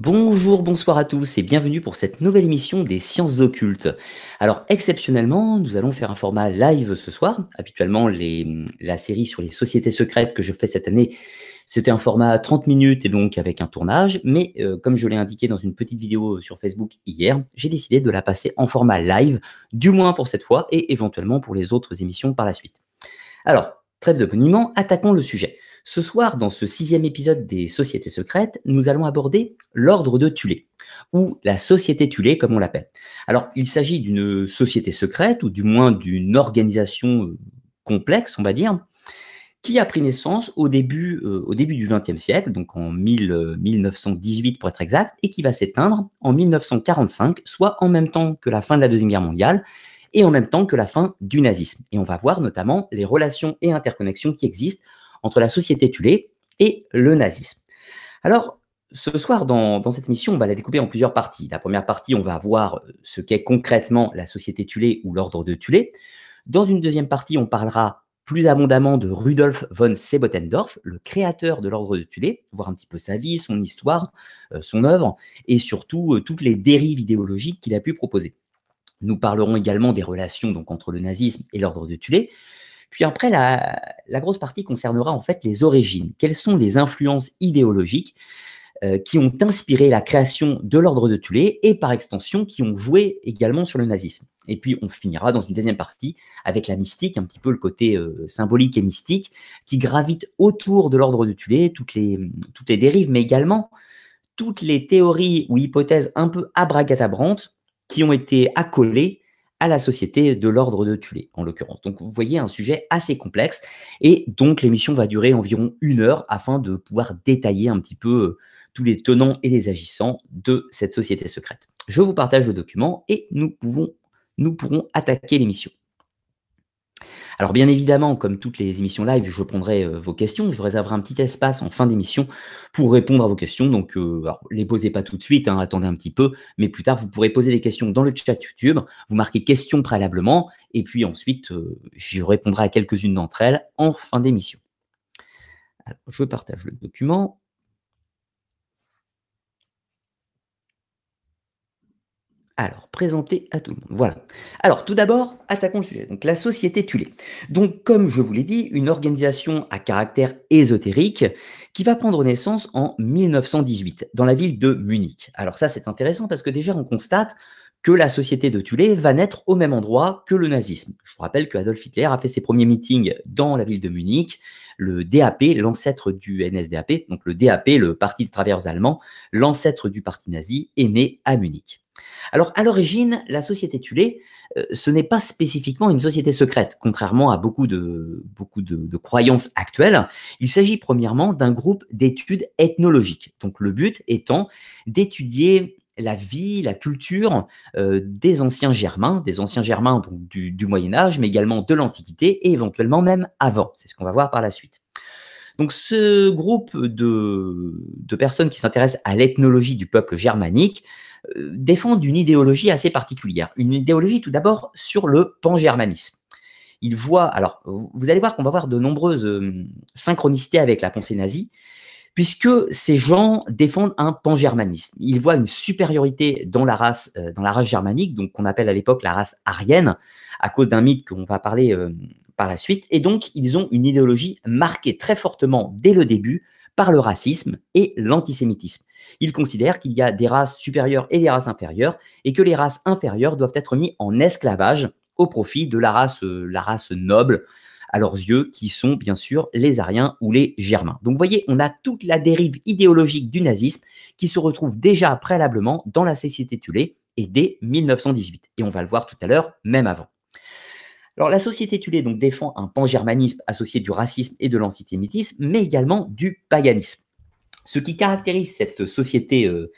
Bonjour, bonsoir à tous et bienvenue pour cette nouvelle émission des sciences occultes. Alors exceptionnellement, nous allons faire un format live ce soir. Habituellement, la série sur les sociétés secrètes que je fais cette année, c'était un format 30 minutes et donc avec un tournage. Mais euh, comme je l'ai indiqué dans une petite vidéo sur Facebook hier, j'ai décidé de la passer en format live, du moins pour cette fois et éventuellement pour les autres émissions par la suite. Alors, trêve de boniment, attaquons le sujet. Ce soir, dans ce sixième épisode des Sociétés secrètes, nous allons aborder l'ordre de Tulé, ou la société Tulé comme on l'appelle. Alors, il s'agit d'une société secrète, ou du moins d'une organisation euh, complexe, on va dire, qui a pris naissance au début, euh, au début du XXe siècle, donc en 1918 euh, pour être exact, et qui va s'éteindre en 1945, soit en même temps que la fin de la Deuxième Guerre mondiale, et en même temps que la fin du nazisme. Et on va voir notamment les relations et interconnexions qui existent entre la société Tulé et le nazisme. Alors, ce soir, dans, cette mission, on va la découper en plusieurs parties. La première partie, on va voir euh, ce qu'est concrètement la société Thulé ou l'ordre de Tulé. Dans une deuxième partie, on parlera plus abondamment de Rudolf von Sebotendorf, le créateur de l'ordre de Tulé, voir un petit peu sa vie, son histoire, euh, son œuvre, et surtout euh, toutes les dérives idéologiques qu'il a pu proposer. Nous parlerons également des relations donc, entre le nazisme et l'ordre de Tulé, puis après, la, grosse partie concernera en fait les origines. Quelles sont les influences idéologiques euh, qui ont inspiré la création de l'ordre de Thulé et par extension qui ont joué également sur le nazisme. Et puis on finira dans une deuxième partie avec la mystique, un petit peu le côté euh, symbolique et mystique qui gravite autour de l'ordre de Thulé, toutes les, toutes les dérives, mais également toutes les théories ou hypothèses un peu abracadabrantes qui ont été accolées à la société de l'ordre de Tulé, en l'occurrence. Donc vous voyez un sujet assez complexe, et donc l'émission va durer environ une heure afin de pouvoir détailler un petit peu euh, tous les tenants et les agissants de cette société secrète. Je vous partage le document et nous, pouvons, nous pourrons attaquer l'émission. Alors bien évidemment, comme toutes les émissions live, je prendrai euh, vos questions. Je réserverai un petit espace en fin d'émission pour répondre à vos questions. Donc ne euh, les posez pas tout de suite, hein, attendez un petit peu, mais plus tard vous pourrez poser des questions dans le chat YouTube. Vous marquez questions préalablement et puis ensuite euh, je répondrai à quelques-unes d'entre elles en fin d'émission. je partage le document. Alors, présenté à tout le monde. Voilà. Alors, tout d'abord, attaquons le sujet. Donc, la société Tulé. Donc, comme je vous l'ai dit, une organisation à caractère ésotérique qui va prendre naissance en 1918 dans la ville de Munich. Alors, ça, c'est intéressant parce que déjà, on constate que la société de Tulé va naître au même endroit que le nazisme. Je vous rappelle que Adolf Hitler a fait ses premiers meetings dans la ville de Munich le DAP, l'ancêtre du NSDAP, donc le DAP, le Parti des travailleurs allemands, l'ancêtre du parti nazi, est né à Munich. Alors, à l'origine, la société Tulé, euh, ce n'est pas spécifiquement une société secrète, contrairement à beaucoup de, beaucoup de croyances actuelles. Il s'agit premièrement d'un groupe d'études ethnologiques. Donc, le but étant d'étudier la vie, la culture euh, des anciens Germains, des anciens Germains du, Moyen Âge, mais également de l'Antiquité et éventuellement même avant. C'est ce qu'on va voir par la suite. Donc ce groupe de, personnes qui s'intéressent à l'ethnologie du peuple germanique défend euh, défendent une idéologie assez particulière. Une idéologie tout d'abord sur le pangermanisme. Ils voient, alors vous allez voir qu'on va voir de nombreuses euh, synchronicités avec la pensée nazie, puisque ces gens défendent un pan-germanisme. Ils voient une supériorité dans la race, euh, dans la race germanique, donc qu'on appelle à l'époque la race arienne, à cause d'un mythe qu'on va parler euh, par la suite. Et donc, ils ont une idéologie marquée très fortement dès le début par le racisme et l'antisémitisme. Ils considèrent qu'il y a des races supérieures et des races inférieures, et que les races inférieures doivent être mises en esclavage au profit de la race, euh, la race noble, à leurs yeux, qui sont bien sûr les Ariens ou les Germains. Donc vous voyez, on a toute la dérive idéologique du nazisme qui se retrouve déjà préalablement dans la société Tulé et dès 1918. Et on va le voir tout à l'heure, même avant. Alors la société Tulé donc défend un pan-germanisme associé du racisme et de l'antisémitisme, mais également du paganisme. Ce qui caractérise cette société euh,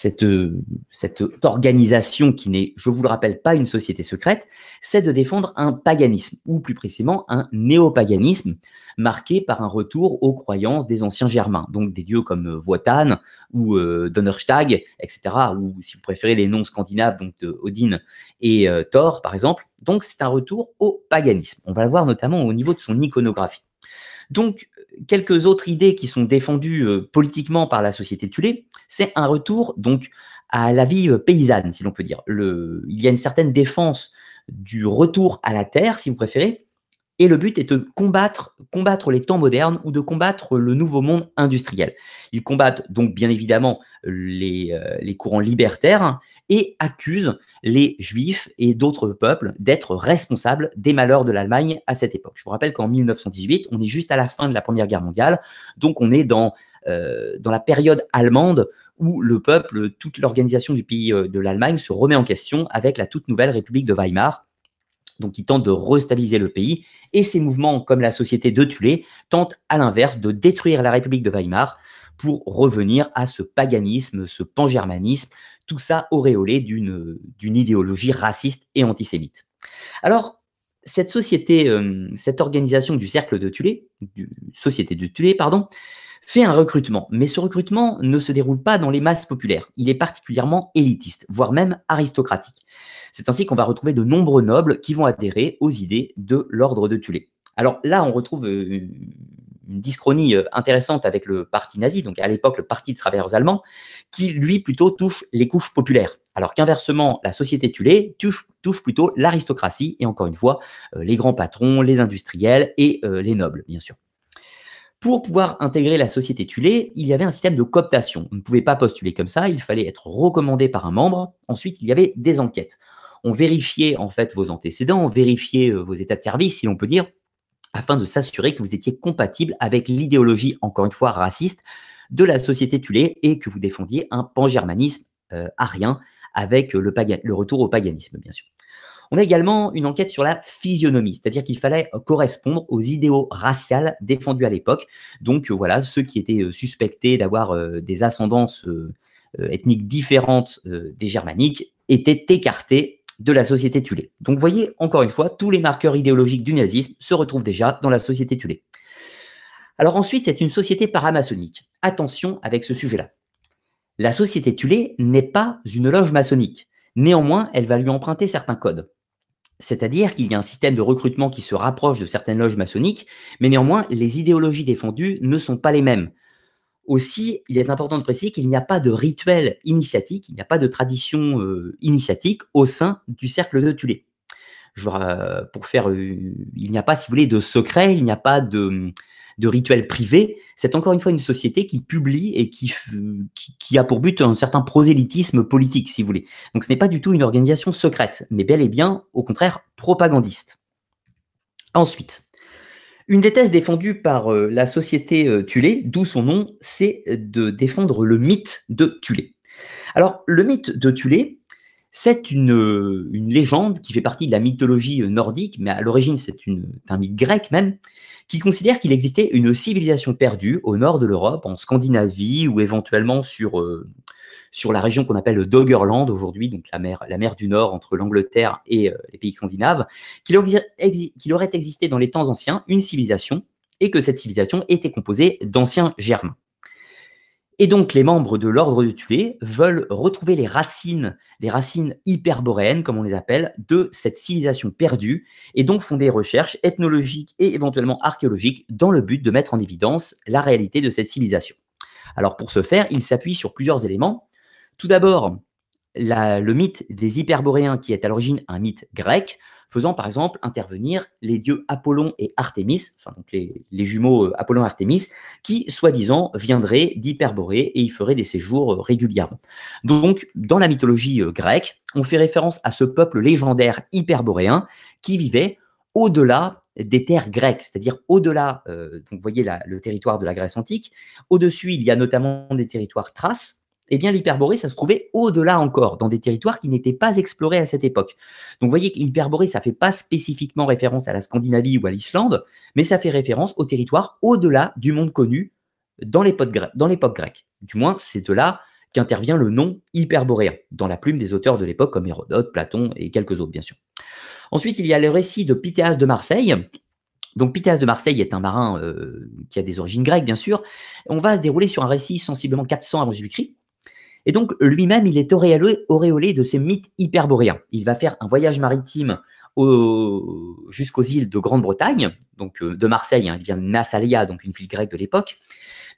cette, euh, cette organisation qui n'est, je vous le rappelle, pas une société secrète, c'est de défendre un paganisme, ou plus précisément un néopaganisme, marqué par un retour aux croyances des anciens germains, donc des dieux comme euh, Wotan ou euh, Donnerstag, etc., ou si vous préférez les noms scandinaves, donc Odin et Thor, par exemple. Donc c'est un retour au paganisme. On va le voir notamment au niveau de son iconographie. Donc quelques autres idées qui sont défendues euh, politiquement par la société Tulé, c'est un retour donc à la vie euh, paysanne, si l'on peut dire. il y a une certaine défense du retour à la terre, si vous préférez, et le but est de combattre, combattre les temps modernes ou de combattre le nouveau monde industriel. Ils combattent donc bien évidemment les, euh, les courants libertaires, et accuse les Juifs et d'autres peuples d'être responsables des malheurs de l'Allemagne à cette époque. Je vous rappelle qu'en 1918, on est juste à la fin de la Première Guerre mondiale, donc on est dans, euh, dans la période allemande où le peuple, toute l'organisation du pays euh, de l'Allemagne se remet en question avec la toute nouvelle République de Weimar, donc ils tentent de restabiliser le pays, et ces mouvements, comme la société de Thulé, tentent à l'inverse de détruire la République de Weimar pour revenir à ce paganisme, ce pangermanisme, tout ça auréolé d'une idéologie raciste et antisémite. Alors, cette société, euh, cette organisation du cercle de Tulé, société de Tulé, pardon, fait un recrutement, mais ce recrutement ne se déroule pas dans les masses populaires. Il est particulièrement élitiste, voire même aristocratique. C'est ainsi qu'on va retrouver de nombreux nobles qui vont adhérer aux idées de l'ordre de Tulé. Alors là, on retrouve euh, une dyschronie euh, intéressante avec le parti nazi, donc à l'époque le parti de travailleurs allemands, qui lui plutôt touche les couches populaires. Alors qu'inversement, la société Tulé touche, touche plutôt l'aristocratie et encore une fois euh, les grands patrons, les industriels et euh, les nobles, bien sûr. Pour pouvoir intégrer la société Tulé, il y avait un système de cooptation. On ne pouvait pas postuler comme ça, il fallait être recommandé par un membre. Ensuite, il y avait des enquêtes. On vérifiait en fait vos antécédents, on vérifiait vos états de service, si l'on peut dire, afin de s'assurer que vous étiez compatible avec l'idéologie, encore une fois, raciste de la société Tulé et que vous défendiez un pan-germanisme euh, arien avec le, le retour au paganisme, bien sûr. On a également une enquête sur la physionomie, c'est-à-dire qu'il fallait euh, correspondre aux idéaux raciales défendus à l'époque. Donc euh, voilà, ceux qui étaient suspectés d'avoir des ascendances ethniques différentes des germaniques étaient écartés de la société Thulé. Donc vous voyez, encore une fois, tous les marqueurs idéologiques du nazisme se retrouvent déjà dans la société Thulé. Alors ensuite, c'est une société paramaçonnique. Attention avec ce sujet-là. La société Thulé n'est pas une loge maçonnique. Néanmoins, elle va lui emprunter certains codes. C'est-à-dire qu'il y a un système de recrutement qui se rapproche de certaines loges maçonniques, mais néanmoins, les idéologies défendues ne sont pas les mêmes. Aussi, il est important de préciser qu'il n'y a pas de rituel initiatique, il n'y a pas de tradition euh, initiatique au sein du cercle de Tulé. Euh, pour faire, euh, il n'y a pas, si vous voulez, de secret, il n'y a pas de, de rituel privé. C'est encore une fois une société qui publie et qui, qui, a pour but un certain prosélytisme politique, si vous voulez. Donc ce n'est pas du tout une organisation secrète, mais bel et bien, au contraire, propagandiste. Ensuite, une des thèses défendues par euh, la société euh, Tulé, d'où son nom, c'est de défendre le mythe de Tulé. Alors, le mythe de Tulé, c'est euh, une, légende qui fait partie de la mythologie nordique, mais à l'origine, c'est un mythe grec même, qui considère qu'il existait une civilisation perdue au nord de l'Europe, en Scandinavie ou éventuellement sur, sur la région qu'on appelle le Doggerland aujourd'hui, donc la mer, la mer du Nord entre l'Angleterre et euh, les pays scandinaves, qu'il aurait existé dans les temps anciens une civilisation et que cette civilisation était composée d'anciens germains. Et donc, les membres de l'ordre de Tulé veulent retrouver les racines, les racines hyperboréennes, comme on les appelle, de cette civilisation perdue, et donc font des recherches ethnologiques et éventuellement archéologiques dans le but de mettre en évidence la réalité de cette civilisation. Alors, pour ce faire, ils s'appuient sur plusieurs éléments, tout d'abord, le mythe des hyperboréens, qui est à l'origine un mythe grec, faisant par exemple intervenir les dieux Apollon et Artémis, enfin donc les, jumeaux euh, Apollon et Artémis, qui soi-disant viendraient d'Hyperborée et y feraient des séjours euh, régulièrement. Donc dans la mythologie euh, grecque, on fait référence à ce peuple légendaire hyperboréen qui vivait au-delà des terres grecques, c'est-à-dire au-delà, vous voyez le territoire de la Grèce antique, au-dessus il y a notamment des territoires thraces, eh bien l'hyperborée, ça se trouvait au-delà encore, dans des territoires qui n'étaient pas explorés à cette époque. Donc vous voyez que l'hyperborée, ça ne fait pas spécifiquement référence à la Scandinavie ou à l'Islande, mais ça fait référence aux territoires au-delà du monde connu dans l'époque, grecque. Du moins, c'est de là qu'intervient le nom hyperboréen, dans la plume des auteurs de l'époque comme Hérodote, Platon et quelques autres, bien sûr. Ensuite, il y a le récit de Pythéas de Marseille, donc Pythéas de Marseille est un marin euh, qui a des origines grecques, bien sûr. On va se dérouler sur un récit sensiblement 400 avant Jésus-Christ, et donc, lui-même, il est auréolé, de ces mythes hyperboréens. Il va faire un voyage maritime jusqu'aux îles de Grande-Bretagne, donc euh, de Marseille. Hein. il vient de Nassalia, donc une ville grecque de l'époque.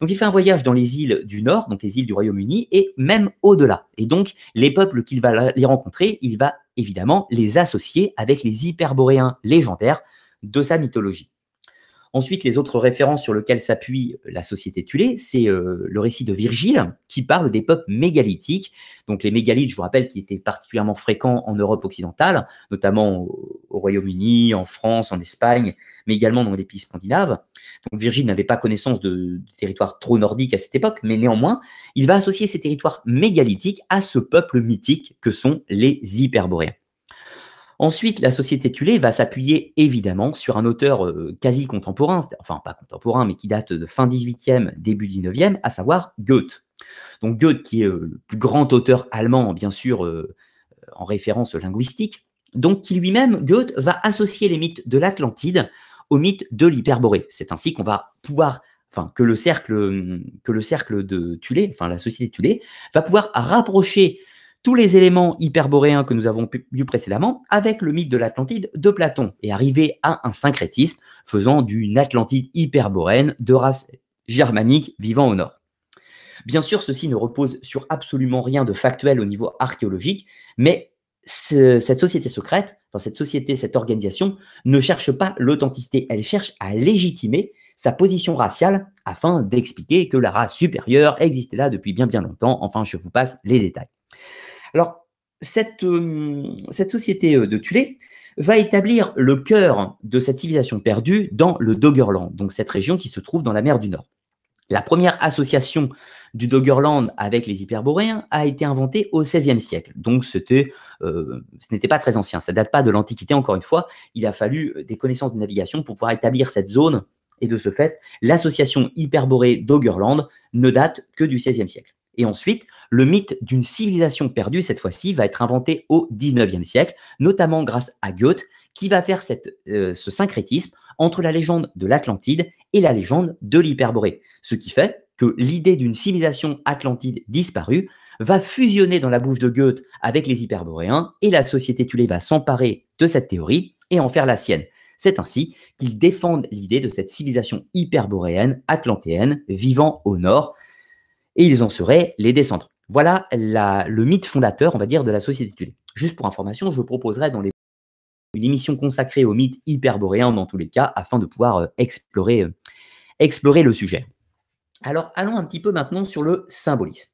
Donc, il fait un voyage dans les îles du Nord, donc les îles du Royaume-Uni, et même au-delà. Et donc, les peuples qu'il va les rencontrer, il va évidemment les associer avec les hyperboréens légendaires de sa mythologie. Ensuite, les autres références sur lesquelles s'appuie euh, la société Tulé, c'est euh, le récit de Virgile qui parle des peuples mégalithiques. Donc les mégalithes, je vous rappelle, qui étaient particulièrement fréquents en Europe occidentale, notamment au, Royaume-Uni, en France, en Espagne, mais également dans les pays scandinaves. Donc Virgile n'avait pas connaissance de, de territoires trop nordiques à cette époque, mais néanmoins, il va associer ces territoires mégalithiques à ce peuple mythique que sont les hyperboréens. Ensuite, la société Tulé va s'appuyer évidemment sur un auteur euh, quasi contemporain, enfin pas contemporain, mais qui date de fin 18e, début 19e, à savoir Goethe. Donc Goethe, qui est euh, le plus grand auteur allemand, bien sûr, euh, en référence linguistique, donc qui lui-même, Goethe, va associer les mythes de l'Atlantide au mythe de l'Hyperborée. C'est ainsi qu'on va pouvoir que le cercle que le cercle de Tulé, enfin la société Tulé, va pouvoir rapprocher tous les éléments hyperboréens que nous avons vus précédemment avec le mythe de l'Atlantide de Platon et arriver à un syncrétisme faisant d'une Atlantide hyperboréenne de race germanique vivant au nord. Bien sûr, ceci ne repose sur absolument rien de factuel au niveau archéologique, mais cette société secrète, cette société, cette organisation, ne cherche pas l'authenticité, elle cherche à légitimer sa position raciale afin d'expliquer que la race supérieure existait là depuis bien bien longtemps. Enfin, je vous passe les détails. Alors, cette, euh, société euh, de Tulé va établir le cœur de cette civilisation perdue dans le Doggerland, donc cette région qui se trouve dans la mer du Nord. La première association du Doggerland avec les hyperboréens a été inventée au XVIe siècle. Donc euh, ce n'était pas très ancien, ça date pas de l'Antiquité encore une fois. Il a fallu des connaissances de navigation pour pouvoir établir cette zone. Et de ce fait, l'association hyperborée Doggerland ne date que du XVIe siècle. Et ensuite, le mythe d'une civilisation perdue, cette fois-ci, va être inventé au XIXe siècle, notamment grâce à Goethe, qui va faire euh, ce syncrétisme entre la légende de l'Atlantide et la légende de l'Hyperborée. Ce qui fait que l'idée d'une civilisation atlantide disparue va fusionner dans la bouche de Goethe avec les hyperboréens et la société Tulé va s'emparer de cette théorie et en faire la sienne. C'est ainsi qu'ils défendent l'idée de cette civilisation hyperboréenne atlantéenne vivant au nord et ils en seraient les descendants. Voilà le mythe fondateur, on va dire, de la société Thule. Juste pour information, je proposerai dans les une émission consacrée au mythe hyperboréen dans tous les cas, afin de pouvoir euh, explorer, euh, explorer le sujet. Alors allons un petit peu maintenant sur le symbolisme.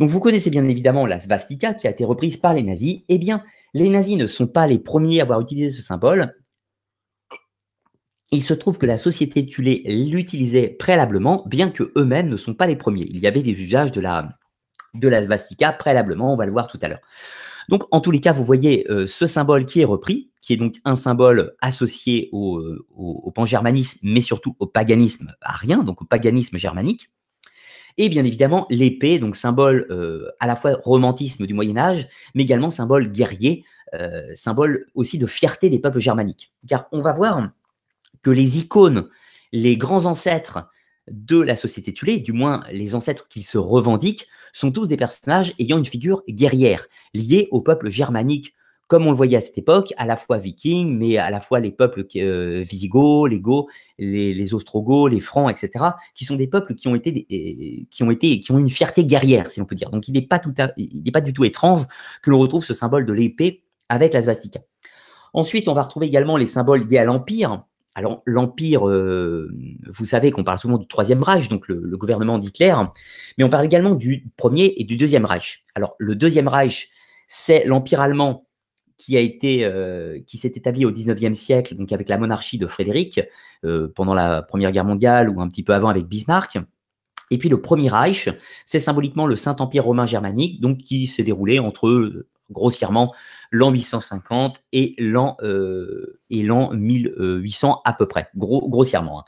Donc vous connaissez bien évidemment la svastika qui a été reprise par les nazis. Eh bien, les nazis ne sont pas les premiers à avoir utilisé ce symbole. Il se trouve que la société Tulé l'utilisait préalablement, bien que eux-mêmes ne sont pas les premiers. Il y avait des usages de la, de la svastika préalablement, on va le voir tout à l'heure. Donc, en tous les cas, vous voyez euh, ce symbole qui est repris, qui est donc un symbole associé au, euh, pan-germanisme, mais surtout au paganisme arien, donc au paganisme germanique. Et bien évidemment, l'épée, donc symbole euh, à la fois romantisme du Moyen Âge, mais également symbole guerrier, symbole aussi de fierté des peuples germaniques. Car on va voir que les icônes, les grands ancêtres de la société Tulé, du moins les ancêtres qu'ils se revendiquent, sont tous des personnages ayant une figure guerrière, liée au peuple germanique, comme on le voyait à cette époque, à la fois vikings, mais à la fois les peuples euh, visigoths, les goths, les, ostrogoths, les francs, etc., qui sont des peuples qui ont été, euh, qui ont été, qui ont une fierté guerrière, si l'on peut dire. Donc il n'est pas il n'est pas du tout étrange que l'on retrouve ce symbole de l'épée avec la svastika. Ensuite, on va retrouver également les symboles liés à l'empire, alors l'Empire, euh, vous savez qu'on parle souvent du Troisième Reich, donc le, gouvernement d'Hitler, mais on parle également du Premier et du Deuxième Reich. Alors le Deuxième Reich, c'est l'Empire allemand qui a été, euh, qui s'est établi au XIXe siècle, donc avec la monarchie de Frédéric euh, pendant la Première Guerre mondiale ou un petit peu avant avec Bismarck. Et puis le Premier Reich, c'est symboliquement le Saint-Empire romain germanique, donc qui s'est déroulé entre grossièrement l'an 850 et l'an euh, 1800 à peu près, grossièrement. Hein.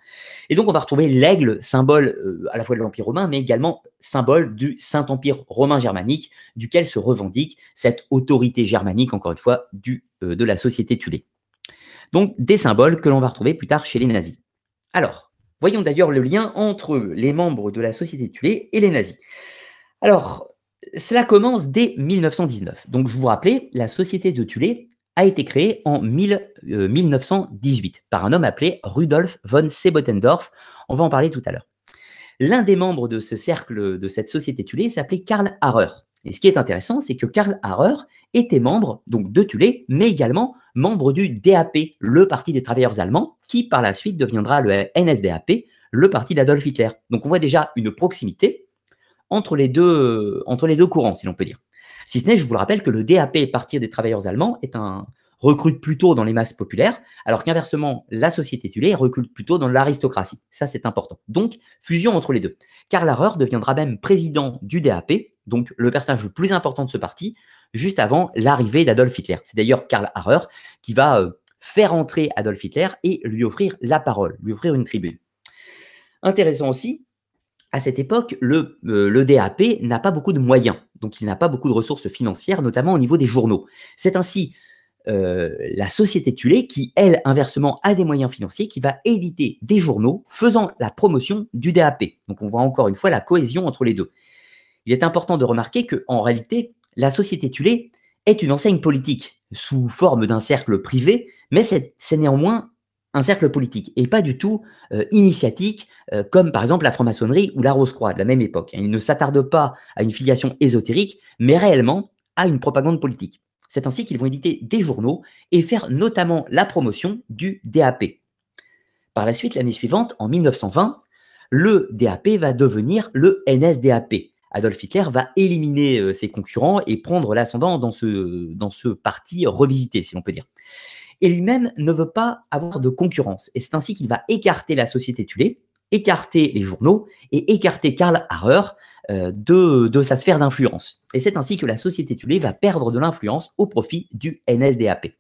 Et donc on va retrouver l'aigle, symbole euh, à la fois de l'Empire romain, mais également symbole du Saint-Empire romain germanique, duquel se revendique cette autorité germanique, encore une fois, du, euh, de la société Tulé. Donc des symboles que l'on va retrouver plus tard chez les nazis. Alors, voyons d'ailleurs le lien entre les membres de la société Tulé et les nazis. Alors, cela commence dès 1919. Donc, je vous rappelle, la société de Thulé a été créée en 1918 euh, par un homme appelé Rudolf von Sebotendorf. On va en parler tout à l'heure. L'un des membres de ce cercle de cette société Thulé, s'appelait Karl Harrer. Et ce qui est intéressant, c'est que Karl Harrer était membre donc de Thulé, mais également membre du DAP, le Parti des travailleurs allemands, qui par la suite deviendra le NSDAP, le parti d'Adolf Hitler. Donc on voit déjà une proximité entre les deux, entre les deux courants, si l'on peut dire. Si ce n'est, je vous le rappelle, que le DAP partir des travailleurs allemands est un recrute plutôt dans les masses populaires, alors qu'inversement, la société tulée recrute plutôt dans l'aristocratie. Ça, c'est important. Donc, fusion entre les deux. Karl Harrer deviendra même président du DAP, donc le personnage le plus important de ce parti, juste avant l'arrivée d'Adolf Hitler. C'est d'ailleurs Karl Harrer qui va euh, faire entrer Adolf Hitler et lui offrir la parole, lui offrir une tribune. Intéressant aussi, à cette époque, le, euh, DAP n'a pas beaucoup de moyens, donc il n'a pas beaucoup de ressources financières, notamment au niveau des journaux. C'est ainsi euh, la société Tulé qui, elle, inversement, a des moyens financiers, qui va éditer des journaux faisant la promotion du DAP. Donc on voit encore une fois la cohésion entre les deux. Il est important de remarquer que, en réalité, la société Tulé est une enseigne politique sous forme d'un cercle privé, mais c'est néanmoins un cercle politique et pas du tout euh, initiatique, euh, comme par exemple la franc-maçonnerie ou la Rose-Croix de la même époque. Il ne s'attarde pas à une filiation ésotérique, mais réellement à une propagande politique. C'est ainsi qu'ils vont éditer des journaux et faire notamment la promotion du DAP. Par la suite, l'année suivante, en 1920, le DAP va devenir le NSDAP. Adolf Hitler va éliminer euh, ses concurrents et prendre l'ascendant dans ce, dans ce parti revisité, si l'on peut dire et lui-même ne veut pas avoir de concurrence. Et c'est ainsi qu'il va écarter la société Tulé, écarter les journaux et écarter Karl Harrer euh, de, sa sphère d'influence. Et c'est ainsi que la société Tulé va perdre de l'influence au profit du NSDAP.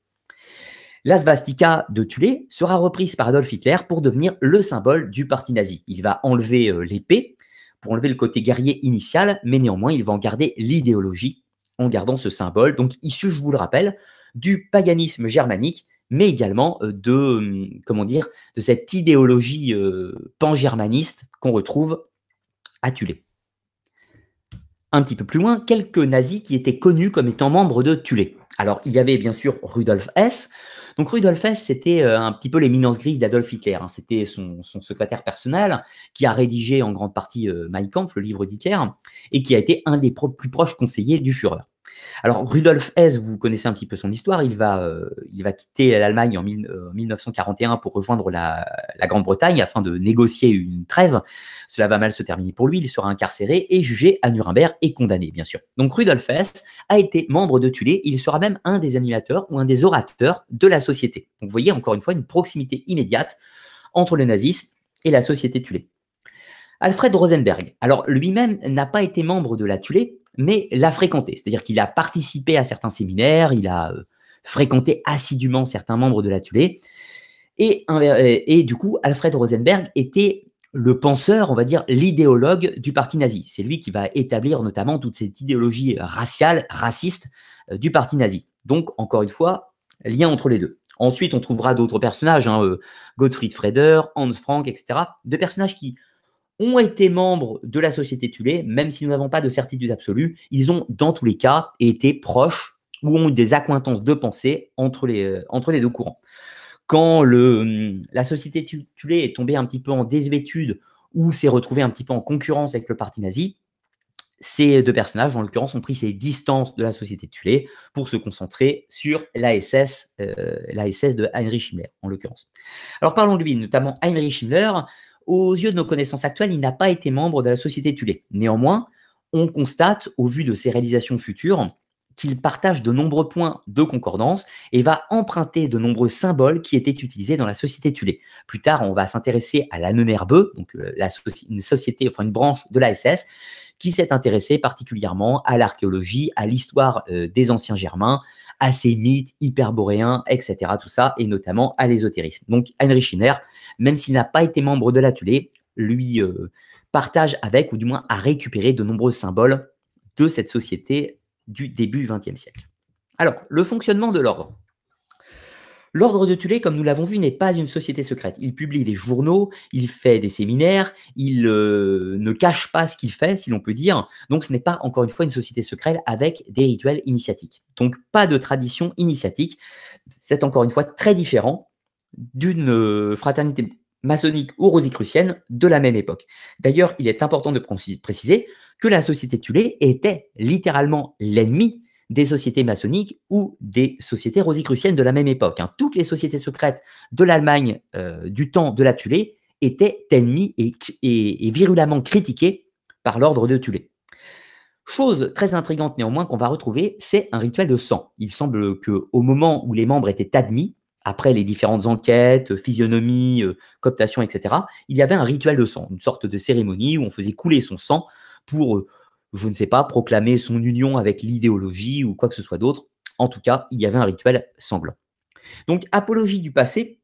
La svastika de Tulé sera reprise par Adolf Hitler pour devenir le symbole du parti nazi. Il va enlever euh, l'épée pour enlever le côté guerrier initial, mais néanmoins il va en garder l'idéologie en gardant ce symbole, donc issu, je vous le rappelle, du paganisme germanique mais également euh, de, hum, comment dire, de cette idéologie euh, pan-germaniste qu'on retrouve à Tulé. Un petit peu plus loin, quelques nazis qui étaient connus comme étant membres de Tulé. Alors, il y avait bien sûr Rudolf Hess. Donc, Rudolf Hess, c'était euh, un petit peu l'éminence grise d'Adolf Hitler. Hein. C'était son, secrétaire personnel qui a rédigé en grande partie Mein Kampf, le livre d'Hitler, et qui a été un des plus proches conseillers du Führer. Alors, Rudolf Hess, vous connaissez un petit peu son histoire, il va, euh, il va quitter l'Allemagne en 1941 euh, pour rejoindre la, Grande-Bretagne afin de négocier une trêve. Cela va mal se terminer pour lui, il sera incarcéré et jugé à Nuremberg et condamné, bien sûr. Donc, Rudolf Hess a été membre de Tulé, il sera même un des animateurs ou un des orateurs de la société. vous voyez encore une fois une proximité immédiate entre le nazisme et la société Tulé. Alfred Rosenberg, alors lui-même n'a pas été membre de la Tulé, mais l'a fréquenté. C'est-à-dire qu'il a participé à certains séminaires, il a euh, fréquenté assidûment certains membres de la Et, du coup, Alfred Rosenberg était le penseur, on va dire, l'idéologue du parti nazi. C'est lui qui va établir notamment toute cette idéologie raciale, raciste euh, du parti nazi. Donc, encore une fois, lien entre les deux. Ensuite, on trouvera d'autres personnages, hein, euh, Gottfried Freder, Hans Frank, etc. Des personnages qui, ont été membres de la société Tulé, même si nous n'avons pas de certitude absolue, ils ont dans tous les cas été proches ou ont eu des accointances de pensée entre les, euh, entre les deux courants. Quand le, hum, la société Tulé est tombée un petit peu en désuétude ou s'est retrouvée un petit peu en concurrence avec le parti nazi, ces deux personnages, en l'occurrence, ont pris ces distances de la société Tulé pour se concentrer sur l'ASS, euh, l'ASS de Heinrich Himmler, en l'occurrence. Alors parlons de lui, notamment Heinrich Himmler. Aux yeux de nos connaissances actuelles, il n'a pas été membre de la société Tulé. Néanmoins, on constate, au vu de ses réalisations futures, qu'il partage de nombreux points de concordance et va emprunter de nombreux symboles qui étaient utilisés dans la société Tulé. Plus tard, on va s'intéresser à la donc euh, une société, enfin une branche de l'ASS, qui s'est intéressée particulièrement à l'archéologie, à l'histoire euh, des anciens Germains, à ces mythes hyperboréens, etc., tout ça, et notamment à l'ésotérisme. Donc Heinrich Himmler, même s'il n'a pas été membre de l'atelier, lui euh, partage avec, ou du moins a récupéré de nombreux symboles de cette société du début XXe siècle. Alors, le fonctionnement de l'ordre. L'ordre de Tulé, comme nous l'avons vu, n'est pas une société secrète. Il publie des journaux, il fait des séminaires, il euh, ne cache pas ce qu'il fait, si l'on peut dire. Donc ce n'est pas, encore une fois, une société secrète avec des rituels initiatiques. Donc pas de tradition initiatique. C'est encore une fois très différent d'une euh, fraternité maçonnique ou rosicrucienne de la même époque. D'ailleurs, il est important de préciser que la société Tulé était littéralement l'ennemi des sociétés maçonniques ou des sociétés rosicruciennes de la même époque. Hein. Toutes les sociétés secrètes de l'Allemagne euh, du temps de la Tulé étaient ennemies et, et, virulemment critiquées par l'ordre de Tulé. Chose très intrigante néanmoins qu'on va retrouver, c'est un rituel de sang. Il semble que au moment où les membres étaient admis, après les différentes enquêtes, physionomie, euh, cooptation, etc., il y avait un rituel de sang, une sorte de cérémonie où on faisait couler son sang pour euh, je ne sais pas, proclamer son union avec l'idéologie ou quoi que ce soit d'autre. En tout cas, il y avait un rituel sanglant. Donc, apologie du passé,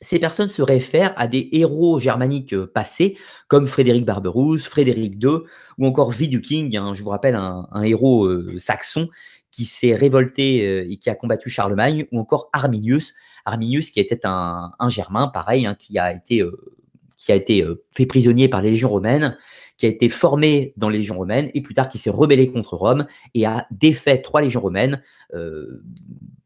ces personnes se réfèrent à des héros germaniques euh, passés, comme Frédéric Barberousse, Frédéric II, ou encore Viduking, hein, je vous rappelle, un, héros euh, saxon qui s'est révolté euh, et qui a combattu Charlemagne, ou encore Arminius, Arminius qui était un, germain, pareil, hein, qui a été, qui a été fait prisonnier par les légions romaines qui a été formé dans les légions romaines et plus tard qui s'est rebellé contre Rome et a défait trois légions romaines, euh,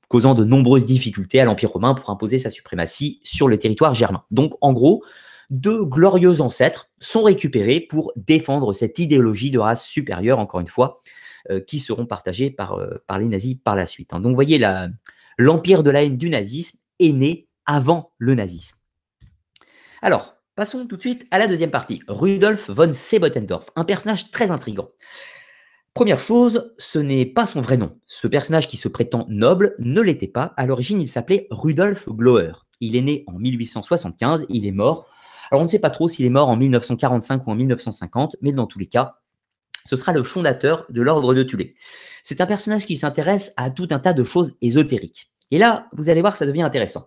causant de nombreuses difficultés à l'Empire romain pour imposer sa suprématie sur le territoire germain. Donc en gros, deux glorieux ancêtres sont récupérés pour défendre cette idéologie de race supérieure, encore une fois, euh, qui seront partagées par, euh, par, les nazis par la suite. Hein. Donc vous voyez, l'empire de la haine du nazisme est né avant le nazisme. Alors, Passons tout de suite à la deuxième partie. Rudolf von Sebotendorf, un personnage très intrigant. Première chose, ce n'est pas son vrai nom. Ce personnage qui se prétend noble ne l'était pas. À l'origine, il s'appelait Rudolf Glower. Il est né en 1875, il est mort. Alors on ne sait pas trop s'il est mort en 1945 ou en 1950, mais dans tous les cas, ce sera le fondateur de l'ordre de Thulé. C'est un personnage qui s'intéresse à tout un tas de choses ésotériques. Et là, vous allez voir, ça devient intéressant.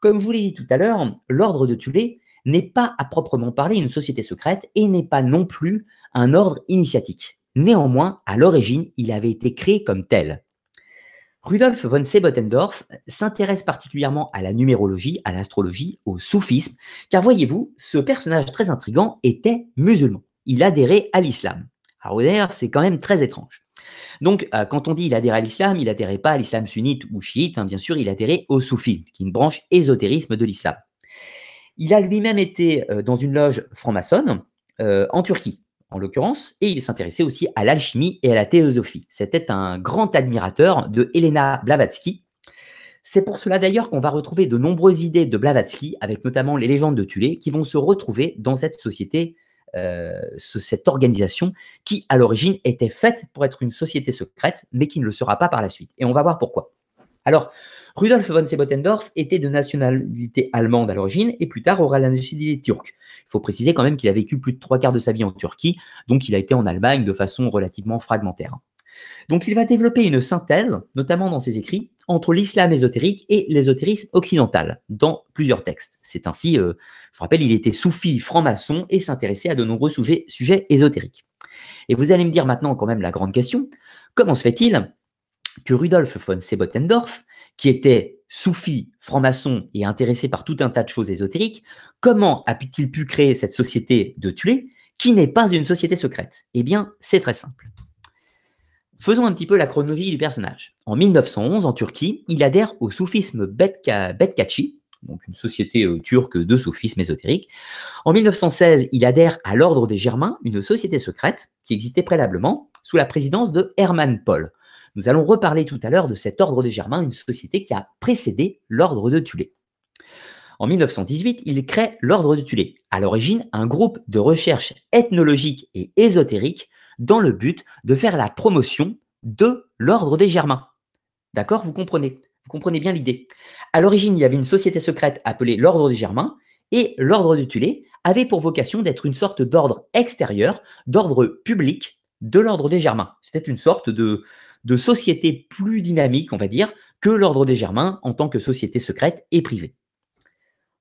Comme je vous l'ai dit tout à l'heure, l'ordre de Thulé, n'est pas à proprement parler une société secrète et n'est pas non plus un ordre initiatique. Néanmoins, à l'origine, il avait été créé comme tel. Rudolf von Sebottendorf s'intéresse particulièrement à la numérologie, à l'astrologie, au soufisme, car voyez-vous, ce personnage très intrigant était musulman. Il adhérait à l'islam. Alors d'ailleurs, c'est quand même très étrange. Donc, euh, quand on dit il adhérait à l'islam, il adhérait pas à l'islam sunnite ou chiite, hein, bien sûr, il adhérait au soufisme, qui est une branche ésotérisme de l'islam. Il a lui-même été euh, dans une loge franc-maçonne euh, en Turquie, en l'occurrence, et il s'intéressait aussi à l'alchimie et à la théosophie. C'était un grand admirateur de Helena Blavatsky. C'est pour cela d'ailleurs qu'on va retrouver de nombreuses idées de Blavatsky, avec notamment les légendes de Tulé, qui vont se retrouver dans cette société, euh, cette organisation qui, à l'origine, était faite pour être une société secrète, mais qui ne le sera pas par la suite. Et on va voir pourquoi. Alors, Rudolf von Sebotendorf était de nationalité allemande à l'origine et plus tard aura la nationalité turque. Il faut préciser quand même qu'il a vécu plus de trois quarts de sa vie en Turquie, donc il a été en Allemagne de façon relativement fragmentaire. Donc il va développer une synthèse, notamment dans ses écrits, entre l'islam ésotérique et l'ésotérisme occidental, dans plusieurs textes. C'est ainsi, euh, je vous rappelle, il était soufi, franc-maçon et s'intéressait à de nombreux sujets, sujets ésotériques. Et vous allez me dire maintenant quand même la grande question, comment se fait-il que Rudolf von Sebotendorf qui était soufi, franc-maçon et intéressé par tout un tas de choses ésotériques, comment a-t-il pu créer cette société de tués qui n'est pas une société secrète Eh bien, c'est très simple. Faisons un petit peu la chronologie du personnage. En 1911, en Turquie, il adhère au soufisme Betkachi, Betkaci, donc une société euh, turque de soufisme ésotérique. En 1916, il adhère à l'Ordre des Germains, une société secrète qui existait préalablement sous la présidence de Hermann Paul, nous allons reparler tout à l'heure de cet ordre des Germains, une société qui a précédé l'ordre de Tulé. En 1918, il crée l'ordre de Tulé, à l'origine un groupe de recherche ethnologique et ésotérique dans le but de faire la promotion de l'ordre des Germains. D'accord Vous comprenez Vous comprenez bien l'idée. À l'origine, il y avait une société secrète appelée l'ordre des Germains et l'ordre de Tulé avait pour vocation d'être une sorte d'ordre extérieur, d'ordre public de l'ordre des Germains. C'était une sorte de, de sociétés plus dynamiques, on va dire, que l'ordre des Germains en tant que société secrète et privée.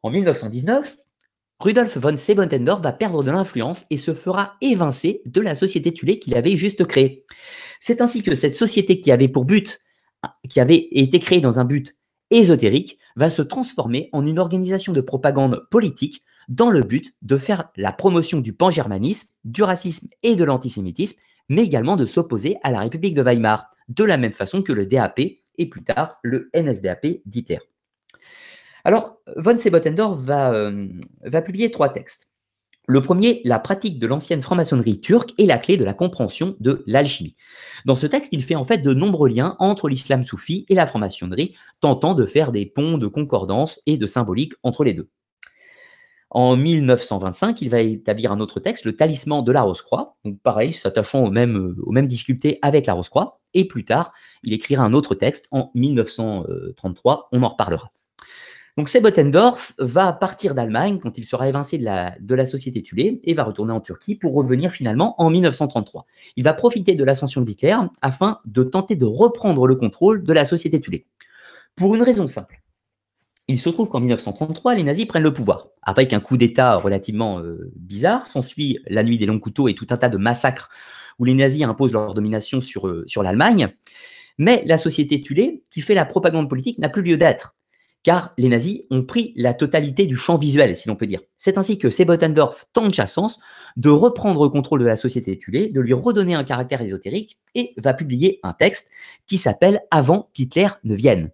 En 1919, Rudolf von Sebentendorf va perdre de l'influence et se fera évincer de la société Tulé qu'il avait juste créée. C'est ainsi que cette société qui avait pour but, qui avait été créée dans un but ésotérique, va se transformer en une organisation de propagande politique dans le but de faire la promotion du pan-germanisme, du racisme et de l'antisémitisme mais également de s'opposer à la République de Weimar, de la même façon que le DAP et plus tard le NSDAP d'Hitler. Alors, von Sebottendorf va, euh, va publier trois textes. Le premier, la pratique de l'ancienne franc-maçonnerie turque est la clé de la compréhension de l'alchimie. Dans ce texte, il fait en fait de nombreux liens entre l'islam soufi et la franc-maçonnerie, tentant de faire des ponts de concordance et de symbolique entre les deux. En 1925, il va établir un autre texte, le Talisman de la Rose-Croix, donc pareil, s'attachant aux mêmes, difficultés avec la Rose-Croix. Et plus tard, il écrira un autre texte en 1933, on en reparlera. Donc Sebottendorf va partir d'Allemagne quand il sera évincé de la, société tulé et va retourner en Turquie pour revenir finalement en 1933. Il va profiter de l'ascension d'Hitler afin de tenter de reprendre le contrôle de la société tulé Pour une raison simple, il se trouve qu'en 1933, les nazis prennent le pouvoir. Avec un coup d'État relativement euh, bizarre, s'ensuit la nuit des longs couteaux et tout un tas de massacres où les nazis imposent leur domination sur, euh, sur l'Allemagne. Mais la société Thulé, qui fait la propagande politique, n'a plus lieu d'être, car les nazis ont pris la totalité du champ visuel, si l'on peut dire. C'est ainsi que Sebottendorf tente à sens de reprendre le contrôle de la société Thulé, de lui redonner un caractère ésotérique, et va publier un texte qui s'appelle Avant qu'Hitler ne vienne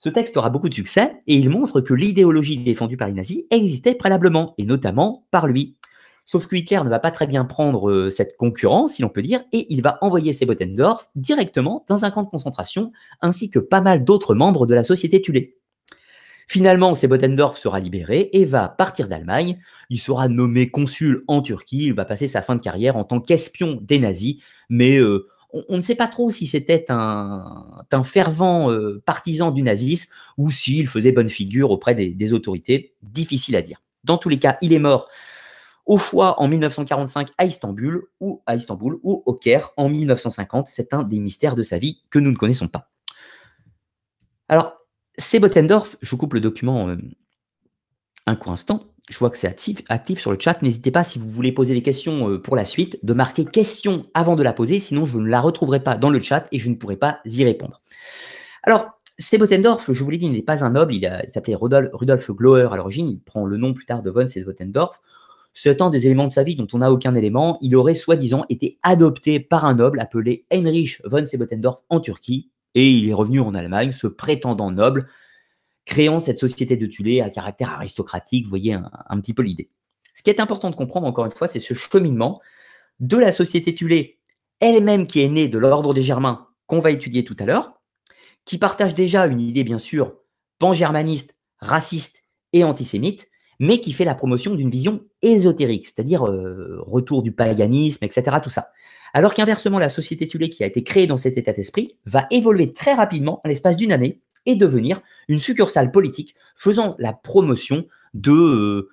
ce texte aura beaucoup de succès et il montre que l'idéologie défendue par les nazis existait préalablement, et notamment par lui. Sauf que Hitler ne va pas très bien prendre euh, cette concurrence, si l'on peut dire, et il va envoyer Sebotendorf directement dans un camp de concentration, ainsi que pas mal d'autres membres de la société Tulé. Finalement, Sebotendorf sera libéré et va partir d'Allemagne. Il sera nommé consul en Turquie, il va passer sa fin de carrière en tant qu'espion des nazis, mais euh, on, ne sait pas trop si c'était un, fervent euh, partisan du nazisme ou s'il faisait bonne figure auprès des, autorités. Difficile à dire. Dans tous les cas, il est mort au foie en 1945 à Istanbul ou à Istanbul ou au Caire en 1950. C'est un des mystères de sa vie que nous ne connaissons pas. Alors, c'est Bottendorf, je vous coupe le document euh, un court instant, je vois que c'est actif, sur le chat. N'hésitez pas, si vous voulez poser des questions euh, pour la suite, de marquer question avant de la poser, sinon je ne la retrouverai pas dans le chat et je ne pourrai pas y répondre. Alors, Sebotendorf, je vous l'ai dit, n'est pas un noble. Il, s'appelait Rudolf, Rudolf Gloer à l'origine. Il prend le nom plus tard de von Sebotendorf. temps des éléments de sa vie dont on n'a aucun élément, il aurait soi-disant été adopté par un noble appelé Heinrich von Sebotendorf en Turquie. Et il est revenu en Allemagne, ce prétendant noble créant cette société de Tulé à caractère aristocratique, vous voyez un, petit peu l'idée. Ce qui est important de comprendre, encore une fois, c'est ce cheminement de la société Tulé elle-même qui est née de l'ordre des Germains, qu'on va étudier tout à l'heure, qui partage déjà une idée, bien sûr, pan-germaniste, raciste et antisémite, mais qui fait la promotion d'une vision ésotérique, c'est-à-dire euh, retour du paganisme, etc., tout ça. Alors qu'inversement, la société Tulé qui a été créée dans cet état d'esprit va évoluer très rapidement, en l'espace d'une année, et devenir une succursale politique faisant la promotion de, euh,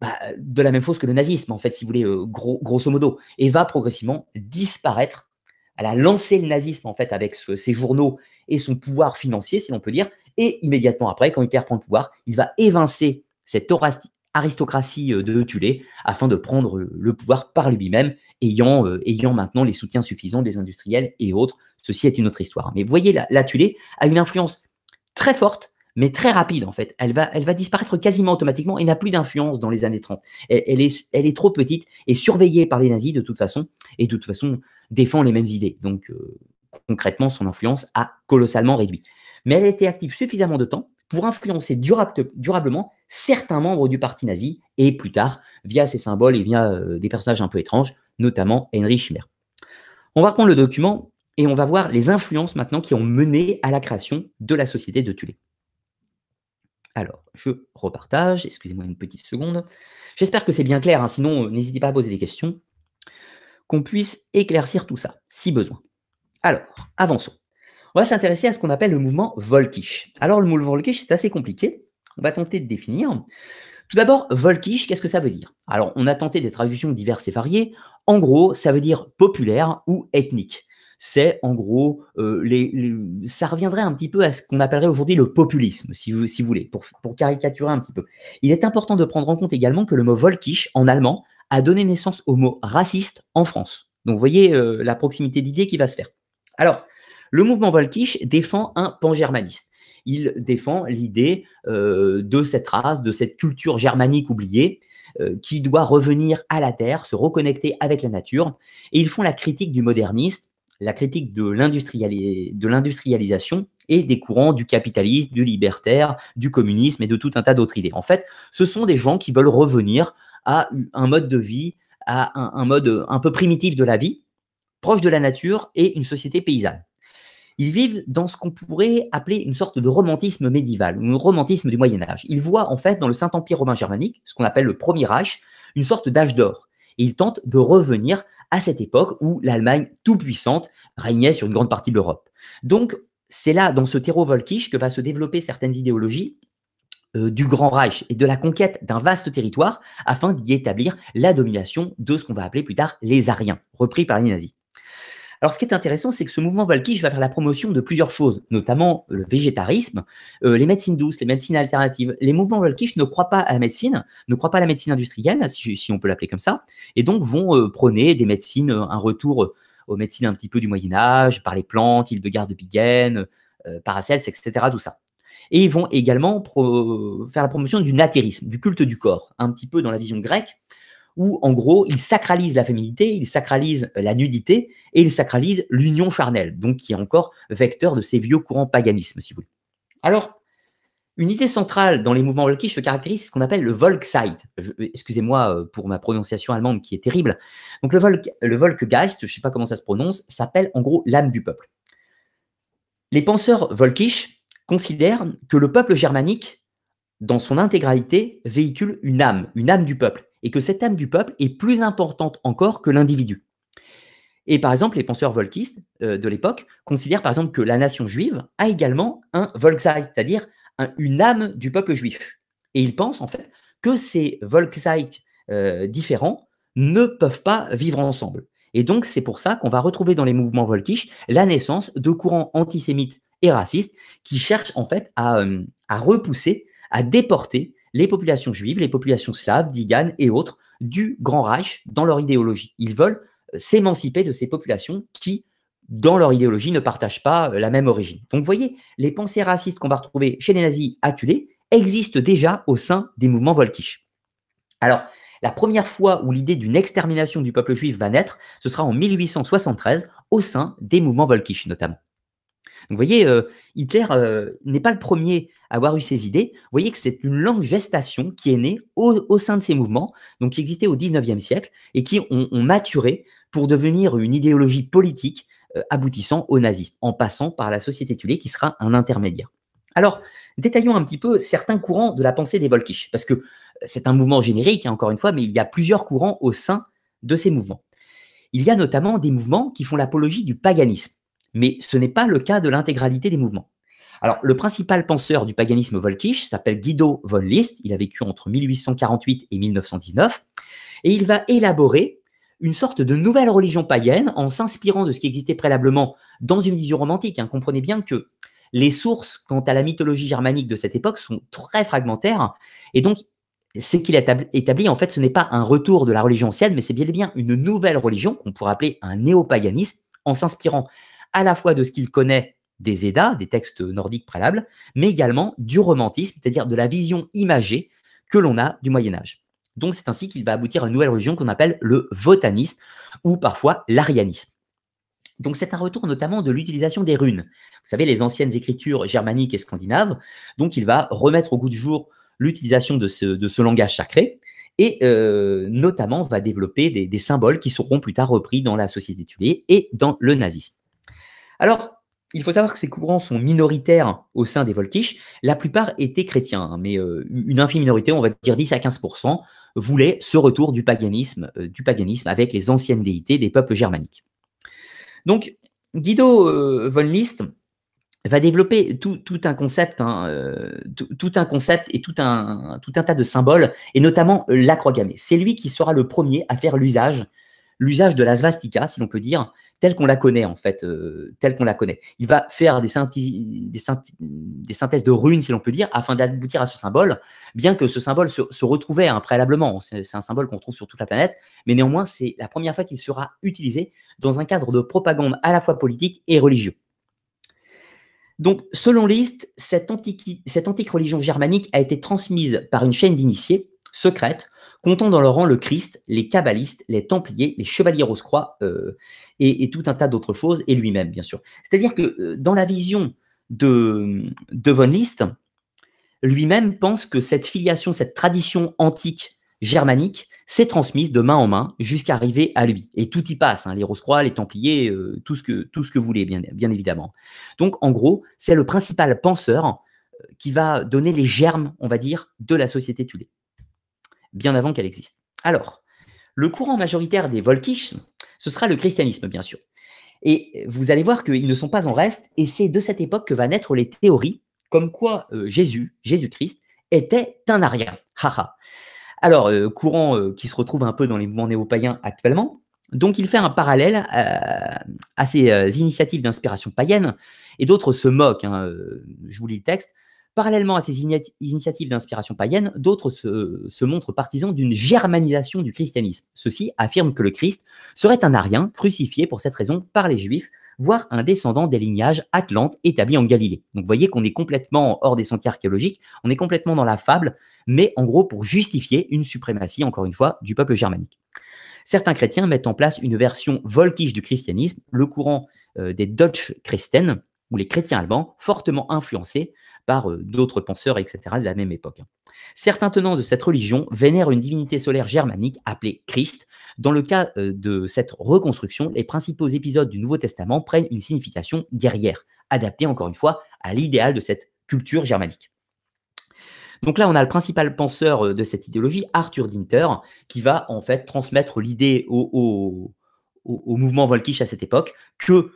bah, de la même chose que le nazisme, en fait, si vous voulez, euh, gros, grosso modo, et va progressivement disparaître. Elle a lancé le nazisme, en fait, avec ses journaux et son pouvoir financier, si l'on peut dire, et immédiatement après, quand Hitler prend le pouvoir, il va évincer cette aristocratie euh, de Tulé afin de prendre le pouvoir par lui-même, ayant, ayant maintenant les soutiens suffisants des industriels et autres. Ceci est une autre histoire. Mais voyez, la, la a une influence très forte, mais très rapide en fait. Elle va, elle va disparaître quasiment automatiquement et n'a plus d'influence dans les années 30. Elle, est, elle est trop petite et surveillée par les nazis de toute façon, et de toute façon défend les mêmes idées. Donc euh, concrètement, son influence a colossalement réduit. Mais elle a été active suffisamment de temps pour influencer durablement certains membres du parti nazi et plus tard via ses symboles et via euh, des personnages un peu étranges, notamment Heinrich Himmler. On va reprendre le document et on va voir les influences maintenant qui ont mené à la création de la société de Tulé. Alors, je repartage, excusez-moi une petite seconde. J'espère que c'est bien clair, hein, sinon euh, n'hésitez pas à poser des questions, qu'on puisse éclaircir tout ça, si besoin. Alors, avançons. On va s'intéresser à ce qu'on appelle le mouvement Volkisch. Alors, le mouvement Volkisch, c'est assez compliqué. On va tenter de définir. Tout d'abord, Volkisch, qu'est-ce que ça veut dire Alors, on a tenté des traductions diverses et variées. En gros, ça veut dire populaire ou ethnique c'est en gros, euh, les, ça reviendrait un petit peu à ce qu'on appellerait aujourd'hui le populisme, si vous, si vous voulez, pour, pour caricaturer un petit peu. Il est important de prendre en compte également que le mot Volkisch en allemand a donné naissance au mot raciste en France. Donc vous voyez euh, la proximité d'idées qui va se faire. Alors, le mouvement Volkisch défend un pan-germaniste. Il défend l'idée euh, de cette race, de cette culture germanique oubliée, qui doit revenir à la terre, se reconnecter avec la nature. Et ils font la critique du moderniste la critique de l'industrialisation et des courants du capitalisme, du libertaire, du communisme et de tout un tas d'autres idées. En fait, ce sont des gens qui veulent revenir à un mode de vie, à un, mode un peu primitif de la vie, proche de la nature et une société paysanne. Ils vivent dans ce qu'on pourrait appeler une sorte de romantisme médiéval, ou un romantisme du Moyen Âge. Ils voient en fait dans le Saint-Empire romain germanique, ce qu'on appelle le Premier Âge, une sorte d'âge d'or. Et ils tentent de revenir à cette époque où l'Allemagne tout-puissante régnait sur une grande partie de l'Europe. Donc, c'est là, dans ce terreau volkisch, que va se développer certaines idéologies euh, du Grand Reich et de la conquête d'un vaste territoire afin d'y établir la domination de ce qu'on va appeler plus tard les Ariens, repris par les nazis. Alors, ce qui est intéressant, c'est que ce mouvement Valkyrie va faire la promotion de plusieurs choses, notamment le végétarisme, euh, les médecines douces, les médecines alternatives. Les mouvements Valkyrie ne croient pas à la médecine, ne croient pas à la médecine industrielle, si, on peut l'appeler comme ça, et donc vont euh, prôner des médecines, euh, un retour aux médecines un petit peu du Moyen-Âge, par les plantes, îles de garde bigen Paracels, etc., tout ça. Et ils vont également faire la promotion du natérisme, du culte du corps, un petit peu dans la vision grecque, où, en gros, il sacralise la féminité, il sacralise euh, la nudité et il sacralise l'union charnelle, donc qui est encore vecteur de ces vieux courants paganismes, si vous voulez. Alors, une idée centrale dans les mouvements volkisch se caractérise ce qu'on appelle le Volksseid. Euh, excusez-moi euh, pour ma prononciation allemande qui est terrible. Donc le, le Volkgeist, je ne sais pas comment ça se prononce, s'appelle en gros l'âme du peuple. Les penseurs volkisch considèrent que le peuple germanique, dans son intégralité, véhicule une âme, une âme du peuple et que cette âme du peuple est plus importante encore que l'individu. Et par exemple, les penseurs volkistes euh, de l'époque considèrent par exemple que la nation juive a également un Volksheit, c'est-à-dire une âme du peuple juif. Et ils pensent en fait que ces Volksheit euh, différents ne peuvent pas vivre ensemble. Et donc c'est pour ça qu'on va retrouver dans les mouvements volkish la naissance de courants antisémites et racistes qui cherchent en fait à euh, repousser, à déporter les populations juives, les populations slaves, diganes et autres du Grand Reich dans leur idéologie. Ils veulent euh, s'émanciper de ces populations qui, dans leur idéologie, ne partagent pas euh, la même origine. Donc vous voyez, les pensées racistes qu'on va retrouver chez les nazis acculés existent déjà au sein des mouvements volkisch. Alors, la première fois où l'idée d'une extermination du peuple juif va naître, ce sera en 1873, au sein des mouvements volkisch notamment vous voyez, euh, Hitler euh, n'est pas le premier à avoir eu ces idées. Vous voyez que c'est une longue gestation qui est née au, sein de ces mouvements, donc qui existait au XIXe siècle et qui ont, maturé pour devenir une idéologie politique euh, aboutissant au nazisme, en passant par la société Tulé qui sera un intermédiaire. Alors, détaillons un petit peu certains courants de la pensée des Volkisch, parce que c'est un mouvement générique, hein, encore une fois, mais il y a plusieurs courants au sein de ces mouvements. Il y a notamment des mouvements qui font l'apologie du paganisme mais ce n'est pas le cas de l'intégralité des mouvements. Alors, le principal penseur du paganisme volkisch s'appelle Guido von List. Il a vécu entre 1848 et 1919. Et il va élaborer une sorte de nouvelle religion païenne en s'inspirant de ce qui existait préalablement dans une vision romantique. Hein, comprenez bien que les sources quant à la mythologie germanique de cette époque sont très fragmentaires. Et donc, ce qu'il a établi, en fait, ce n'est pas un retour de la religion ancienne, mais c'est bien bien une nouvelle religion qu'on pourrait appeler un néopaganisme en s'inspirant à la fois de ce qu'il connaît des Eddas, des textes nordiques préalables, mais également du romantisme, c'est-à-dire de la vision imagée que l'on a du Moyen Âge. Donc c'est ainsi qu'il va aboutir à une nouvelle religion qu'on appelle le votanisme ou parfois l'arianisme. Donc c'est un retour notamment de l'utilisation des runes. Vous savez, les anciennes écritures germaniques et scandinaves, donc il va remettre au goût du jour l'utilisation de ce, langage sacré et euh, notamment va développer des, symboles qui seront plus tard repris dans la société tulée et dans le nazisme. Alors, il faut savoir que ces courants sont minoritaires au sein des Volkisch. La plupart étaient chrétiens, hein, mais euh, une infime minorité, on va dire 10 à 15 voulait ce retour du paganisme, euh, du paganisme avec les anciennes déités des peuples germaniques. Donc, Guido euh, von List va développer tout, un concept, hein, tout, un concept et tout un, tout un tas de symboles, et notamment la croix gammée. C'est lui qui sera le premier à faire l'usage l'usage de la svastika, si l'on peut dire, tel qu'on la connaît en fait, euh, tel qu'on la connaît. Il va faire des, synthèses de runes, si l'on peut dire, afin d'aboutir à ce symbole, bien que ce symbole se, retrouvait hein, préalablement. C'est un symbole qu'on trouve sur toute la planète, mais néanmoins, c'est la première fois qu'il sera utilisé dans un cadre de propagande à la fois politique et religieux. Donc, selon l'Ist, cette antique religion germanique a été transmise par une chaîne d'initiés secrète, comptant dans leur rang le Christ, les Kabbalistes, les Templiers, les Chevaliers Rose-Croix euh, et, tout un tas d'autres choses, et lui-même, bien sûr. C'est-à-dire que euh, dans la vision de, Von List, lui-même pense que cette filiation, cette tradition antique germanique s'est transmise de main en main jusqu'à arriver à lui. Et tout y passe, hein, les Rose-Croix, les Templiers, euh, tout, ce que, tout ce que vous voulez, bien, bien évidemment. Donc, en gros, c'est le principal penseur qui va donner les germes, on va dire, de la société Tulé bien avant qu'elle existe. Alors, le courant majoritaire des Volkisch, ce sera le christianisme, bien sûr. Et vous allez voir qu'ils ne sont pas en reste, et c'est de cette époque que va naître les théories comme quoi euh, Jésus, Jésus-Christ, était un arien. Alors, euh, courant euh, qui se retrouve un peu dans les mouvements néo-païens actuellement. Donc, il fait un parallèle à, ces initiatives d'inspiration païenne, et d'autres se moquent. Hein, je vous lis le texte. Parallèlement à ces initiatives d'inspiration païenne, d'autres se, montrent partisans d'une germanisation du christianisme. Ceux-ci affirment que le Christ serait un arien crucifié pour cette raison par les juifs, voire un descendant des lignages atlantes établis en Galilée. Donc vous voyez qu'on est complètement hors des sentiers archéologiques, on est complètement dans la fable, mais en gros pour justifier une suprématie, encore une fois, du peuple germanique. Certains chrétiens mettent en place une version volkisch du christianisme, le courant euh, des Deutsch Christen, ou les chrétiens allemands, fortement influencés par euh, d'autres penseurs, etc., de la même époque. Hein. Certains tenants de cette religion vénèrent une divinité solaire germanique appelée Christ. Dans le cas euh, de cette reconstruction, les principaux épisodes du Nouveau Testament prennent une signification guerrière, adaptée encore une fois à l'idéal de cette culture germanique. Donc là, on a le principal penseur euh, de cette idéologie, Arthur Dinter, qui va en fait transmettre l'idée au, au, mouvement Volkisch à cette époque que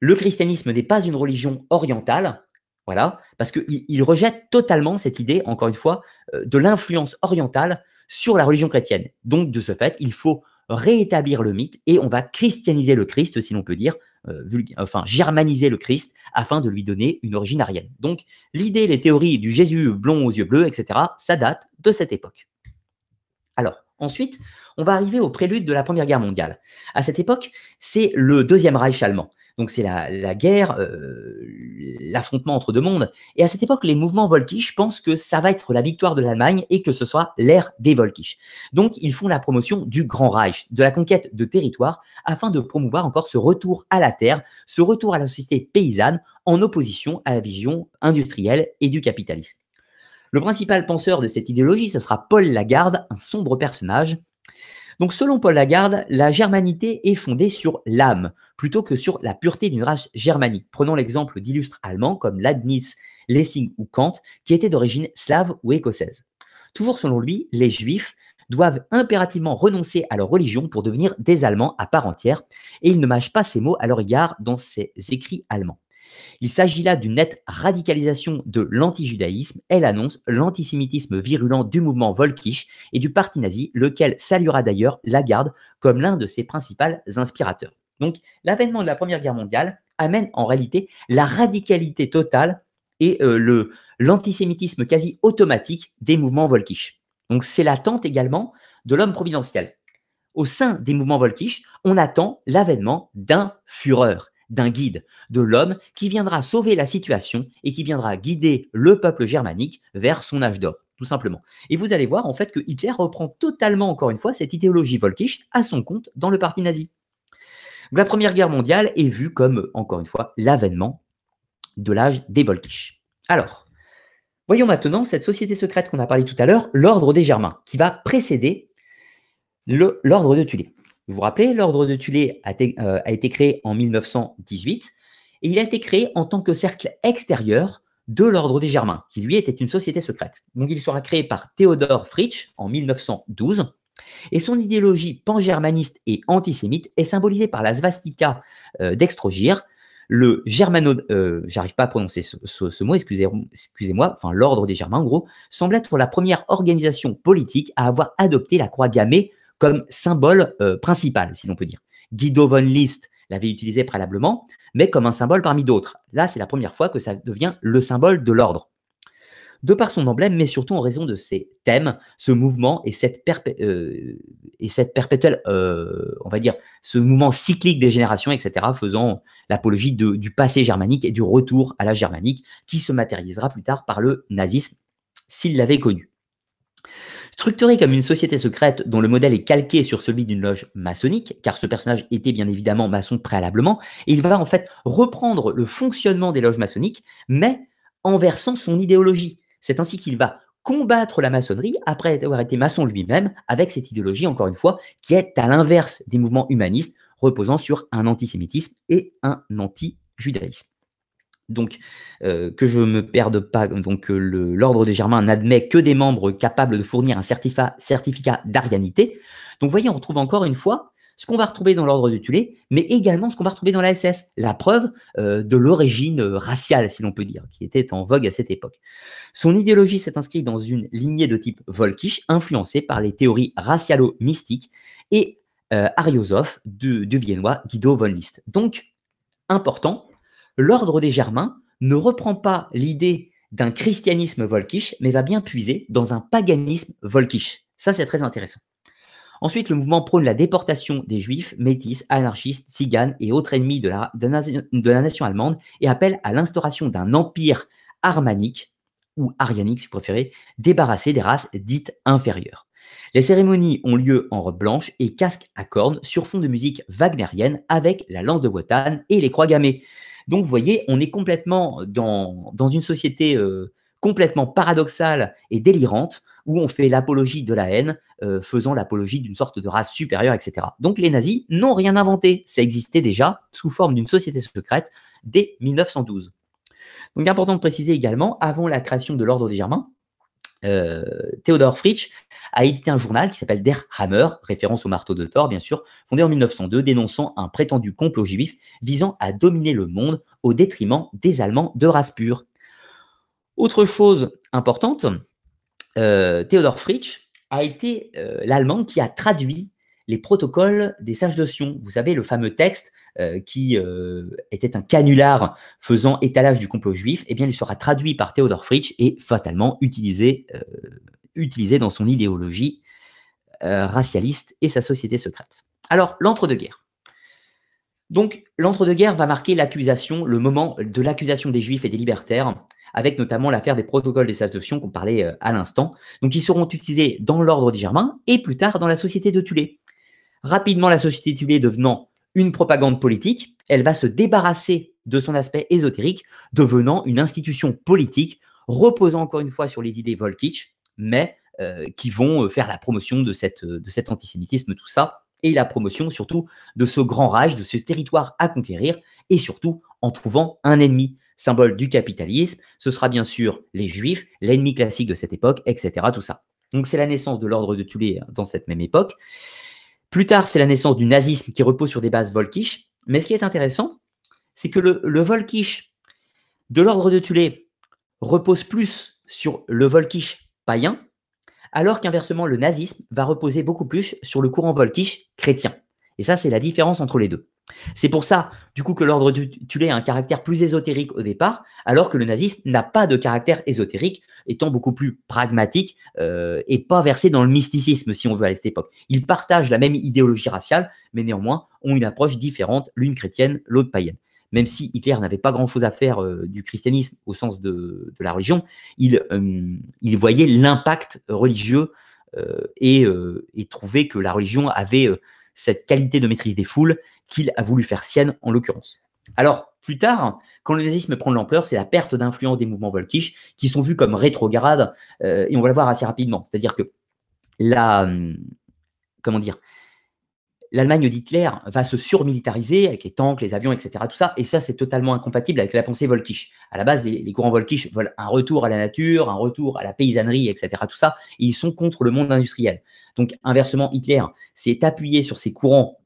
le christianisme n'est pas une religion orientale, voilà, parce qu'il il rejette totalement cette idée, encore une fois, euh, de l'influence orientale sur la religion chrétienne. Donc, de ce fait, il faut réétablir le mythe et on va christianiser le Christ, si l'on peut dire, euh, enfin germaniser le Christ, afin de lui donner une origine arienne. Donc, l'idée, les théories du Jésus blond aux yeux bleus, etc., ça date de cette époque. Alors, ensuite, on va arriver au prélude de la Première Guerre mondiale. À cette époque, c'est le Deuxième Reich allemand. Donc c'est la, guerre, euh, l'affrontement entre deux mondes. Et à cette époque, les mouvements Volkisch pensent que ça va être la victoire de l'Allemagne et que ce soit l'ère des Volkisch. Donc ils font la promotion du Grand Reich, de la conquête de territoires, afin de promouvoir encore ce retour à la terre, ce retour à la société paysanne en opposition à la vision industrielle et du capitalisme. Le principal penseur de cette idéologie, ce sera Paul Lagarde, un sombre personnage donc selon Paul Lagarde, la germanité est fondée sur l'âme plutôt que sur la pureté d'une race germanique. Prenons l'exemple d'illustres allemands comme Leibniz, Lessing ou Kant, qui étaient d'origine slave ou écossaise. Toujours selon lui, les juifs doivent impérativement renoncer à leur religion pour devenir des Allemands à part entière, et il ne mâche pas ces mots à leur égard dans ses écrits allemands. Il s'agit là d'une nette radicalisation de l'antijudaïsme. Elle annonce l'antisémitisme virulent du mouvement Volkisch et du parti nazi, lequel saluera d'ailleurs Lagarde comme l'un de ses principaux inspirateurs. Donc, l'avènement de la Première Guerre mondiale amène en réalité la radicalité totale et euh, le, l'antisémitisme quasi automatique des mouvements Volkisch. Donc, c'est l'attente également de l'homme providentiel. Au sein des mouvements Volkisch, on attend l'avènement d'un fureur, d'un guide, de l'homme qui viendra sauver la situation et qui viendra guider le peuple germanique vers son âge d'or, tout simplement. Et vous allez voir en fait que Hitler reprend totalement, encore une fois, cette idéologie volkisch à son compte dans le parti nazi. La Première Guerre mondiale est vue comme, encore une fois, l'avènement de l'âge des Volkisch. Alors, voyons maintenant cette société secrète qu'on a parlé tout à l'heure, l'ordre des Germains, qui va précéder l'ordre de Tulé. Vous vous rappelez, l'ordre de Thulé euh, a, été créé en 1918 et il a été créé en tant que cercle extérieur de l'ordre des Germains, qui lui était une société secrète. Donc il sera créé par Théodore Fritsch en 1912 et son idéologie pangermaniste et antisémite est symbolisée par la svastika euh, d'Extrogir, le germano, euh, j'arrive pas à prononcer ce, mot, excusez-moi, enfin l'ordre des Germains en gros, semble être la première organisation politique à avoir adopté la croix gammée comme symbole euh, principal, si l'on peut dire. Guido von List l'avait utilisé préalablement, mais comme un symbole parmi d'autres. Là, c'est la première fois que ça devient le symbole de l'ordre. De par son emblème, mais surtout en raison de ses thèmes, ce mouvement et cette, euh, et cette perpétuelle, euh, on va dire, ce mouvement cyclique des générations, etc., faisant l'apologie du passé germanique et du retour à la germanique, qui se matérialisera plus tard par le nazisme, s'il l'avait connu. Structuré comme une société secrète dont le modèle est calqué sur celui d'une loge maçonnique, car ce personnage était bien évidemment maçon préalablement, il va en fait reprendre le fonctionnement des loges maçonniques, mais en versant son idéologie. C'est ainsi qu'il va combattre la maçonnerie après avoir été maçon lui-même, avec cette idéologie, encore une fois, qui est à l'inverse des mouvements humanistes, reposant sur un antisémitisme et un anti-judaïsme. Donc, euh, que je me perde pas, donc euh, l'ordre des Germains n'admet que des membres capables de fournir un certificat, d'arianité. Donc, voyez, on retrouve encore une fois ce qu'on va retrouver dans l'ordre de Tulé, mais également ce qu'on va retrouver dans la SS, la preuve euh, de l'origine raciale, si l'on peut dire, qui était en vogue à cette époque. Son idéologie s'est inscrite dans une lignée de type Volkisch, influencée par les théories racialo-mystiques et Ariosov du Viennois, Guido von List. Donc, important, l'ordre des Germains ne reprend pas l'idée d'un christianisme volkisch, mais va bien puiser dans un paganisme volkisch. Ça, c'est très intéressant. Ensuite, le mouvement prône la déportation des juifs, métis, anarchistes, ciganes et autres ennemis de la, nation allemande et appelle à l'instauration d'un empire armanique, ou arianique si vous préférez, débarrassé des races dites inférieures. Les cérémonies ont lieu en robe blanche et casque à cornes sur fond de musique wagnérienne avec la lance de Wotan et les croix gammées. Donc, vous voyez, on est complètement dans, dans une société euh, complètement paradoxale et délirante où on fait l'apologie de la haine, euh, faisant l'apologie d'une sorte de race supérieure, etc. Donc, les nazis n'ont rien inventé. Ça existait déjà sous forme d'une société secrète dès 1912. Donc, important de préciser également, avant la création de l'ordre des Germains, euh, Theodor Fritsch a édité un journal qui s'appelle Der Hammer, référence au marteau de Thor, bien sûr, fondé en 1902, dénonçant un prétendu complot juif visant à dominer le monde au détriment des Allemands de race pure. Autre chose importante, euh, Theodor Fritsch a été euh, l'Allemand qui a traduit les protocoles des sages de Sion. Vous savez, le fameux texte euh, qui euh, était un canular faisant étalage du complot juif, eh bien, il sera traduit par Theodor Fritsch et fatalement utilisé, euh, utilisé dans son idéologie racialiste et sa société secrète. Alors, l'entre-deux-guerres. Donc, l'entre-deux-guerres va marquer l'accusation, le moment de l'accusation des juifs et des libertaires, avec notamment l'affaire des protocoles des sages de Sion qu'on parlait à l'instant, donc ils seront utilisés dans l'ordre des Germains et plus tard dans la société de Tulé. Rapidement, la société Thulé devenant une propagande politique, elle va se débarrasser de son aspect ésotérique, devenant une institution politique reposant encore une fois sur les idées Volkic, mais euh, qui vont euh, faire la promotion de, cette, euh, de cet antisémitisme, tout ça, et la promotion surtout de ce grand rage, de ce territoire à conquérir, et surtout en trouvant un ennemi. Symbole du capitalisme, ce sera bien sûr les juifs, l'ennemi classique de cette époque, etc. Tout ça. Donc c'est la naissance de l'ordre de Thulé hein, dans cette même époque. Plus tard, c'est la naissance du nazisme qui repose sur des bases volkish. Mais ce qui est intéressant, c'est que le, volkisch de l'ordre de Thulé repose plus sur le volkish païen, alors qu'inversement, le nazisme va reposer beaucoup plus sur le courant volkish chrétien. Et ça, c'est la différence entre les deux. C'est pour ça, du coup, que l'ordre du Tulé a un caractère plus ésotérique au départ, alors que le nazisme n'a pas de caractère ésotérique, étant beaucoup plus pragmatique euh, et pas versé dans le mysticisme, si on veut, à cette époque. Ils partagent la même idéologie raciale, mais néanmoins ont une approche différente, l'une chrétienne, l'autre païenne. Même si Hitler n'avait pas grand-chose à faire euh, du christianisme au sens de, la religion, euh, il, voyait l'impact religieux et, et, trouvait que la religion avait cette qualité de maîtrise des foules qu'il a voulu faire sienne en l'occurrence. Alors, plus tard, quand le nazisme prend de l'ampleur, c'est la perte d'influence des mouvements volkisch, qui sont vus comme rétrogrades, euh, et on va le voir assez rapidement. C'est-à-dire que la. Hum, comment dire L'Allemagne d'Hitler va se surmilitariser avec les tanks, les avions, etc. Tout ça, et ça, c'est totalement incompatible avec la pensée volkisch. À la base, les, courants volkisch veulent un retour à la nature, un retour à la paysannerie, etc. Tout ça, ils sont contre le monde industriel. Donc inversement, Hitler s'est appuyé sur ces courants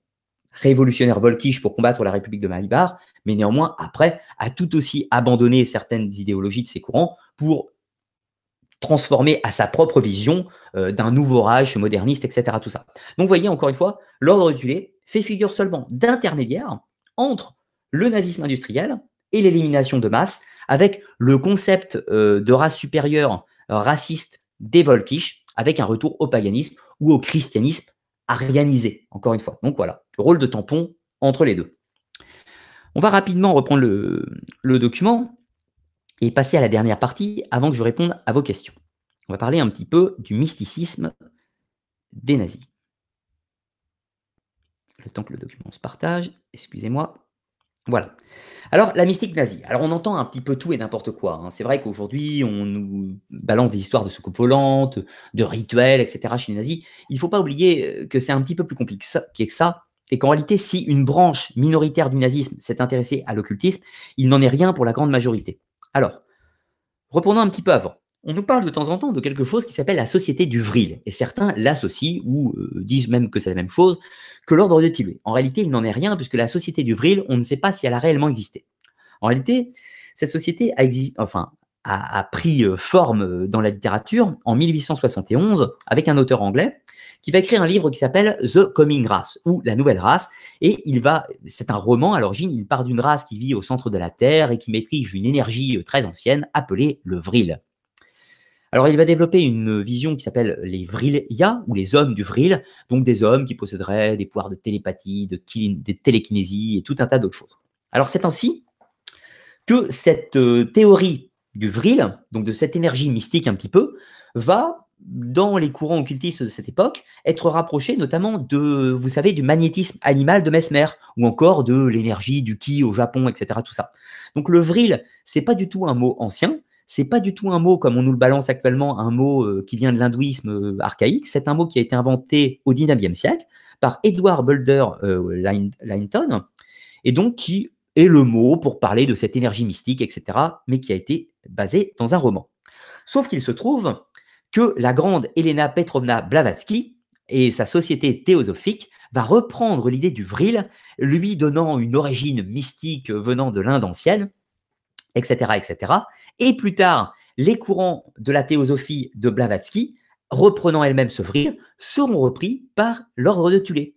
révolutionnaires volkisch pour combattre la République de Malibar, mais néanmoins, après, a tout aussi abandonné certaines idéologies de ces courants pour transformer à sa propre vision euh, d'un nouveau rage moderniste, etc. Tout ça. Donc vous voyez, encore une fois, l'ordre du tulé fait figure seulement d'intermédiaire entre le nazisme industriel et l'élimination de masse, avec le concept euh, de race supérieure raciste des Volkisch, avec un retour au paganisme ou au christianisme arianisé, encore une fois. Donc voilà, le rôle de tampon entre les deux. On va rapidement reprendre le, le document et passer à la dernière partie avant que je réponde à vos questions. On va parler un petit peu du mysticisme des nazis. Le temps que le document se partage, excusez-moi. Voilà. Alors, la mystique nazie. Alors, on entend un petit peu tout et n'importe quoi. Hein. C'est vrai qu'aujourd'hui, on nous balance des histoires de soucoupes volantes, de rituels, etc. chez les nazis. Il ne faut pas oublier euh, que c'est un petit peu plus compliqué que ça. Et qu'en réalité, si une branche minoritaire du nazisme s'est intéressée à l'occultisme, il n'en est rien pour la grande majorité. Alors, reprenons un petit peu avant on nous parle de temps en temps de quelque chose qui s'appelle la société du vril, et certains l'associent ou euh, disent même que c'est la même chose que l'ordre de Tibet. En réalité, il n'en est rien, puisque la société du vril, on ne sait pas si elle a réellement existé. En réalité, cette société a, enfin, a, pris euh, forme euh, dans la littérature en 1871 avec un auteur anglais qui va écrire un livre qui s'appelle The Coming Race ou La Nouvelle Race. Et il va, c'est un roman à l'origine, il part d'une race qui vit au centre de la Terre et qui maîtrise une énergie très ancienne appelée le vril. Alors, il va développer une vision qui s'appelle les vril-ya, ou les hommes du Vril, donc des hommes qui posséderaient des pouvoirs de télépathie, de, de télékinésie et tout un tas d'autres choses. Alors, c'est ainsi que cette euh, théorie du Vril, donc de cette énergie mystique un petit peu, va, dans les courants occultistes de cette époque, être rapprochée notamment de, vous savez, du magnétisme animal de Mesmer, ou encore de l'énergie du Ki au Japon, etc. Tout ça. Donc, le Vril, c'est pas du tout un mot ancien, c'est pas du tout un mot comme on nous le balance actuellement, un mot euh, qui vient de l'hindouisme euh, archaïque. C'est un mot qui a été inventé au 19e siècle par Edward boulder euh, Linton, et donc qui est le mot pour parler de cette énergie mystique, etc., mais qui a été basé dans un roman. Sauf qu'il se trouve que la grande Elena Petrovna Blavatsky et sa société théosophique va reprendre l'idée du vril, lui donnant une origine mystique venant de l'Inde ancienne, etc., etc., et plus tard les courants de la théosophie de Blavatsky, reprenant elle-même ce vril, seront repris par l'ordre de Thulé.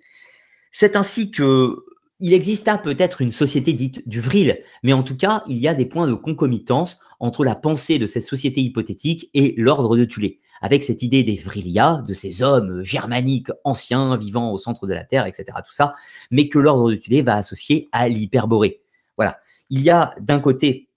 C'est ainsi que il exista peut-être une société dite du vril, mais en tout cas, il y a des points de concomitance entre la pensée de cette société hypothétique et l'ordre de Thulé, avec cette idée des vrilia, de ces hommes germaniques anciens vivant au centre de la Terre, etc., tout ça, mais que l'ordre de Thulé va associer à l'hyperborée. Voilà. Il y a d'un côté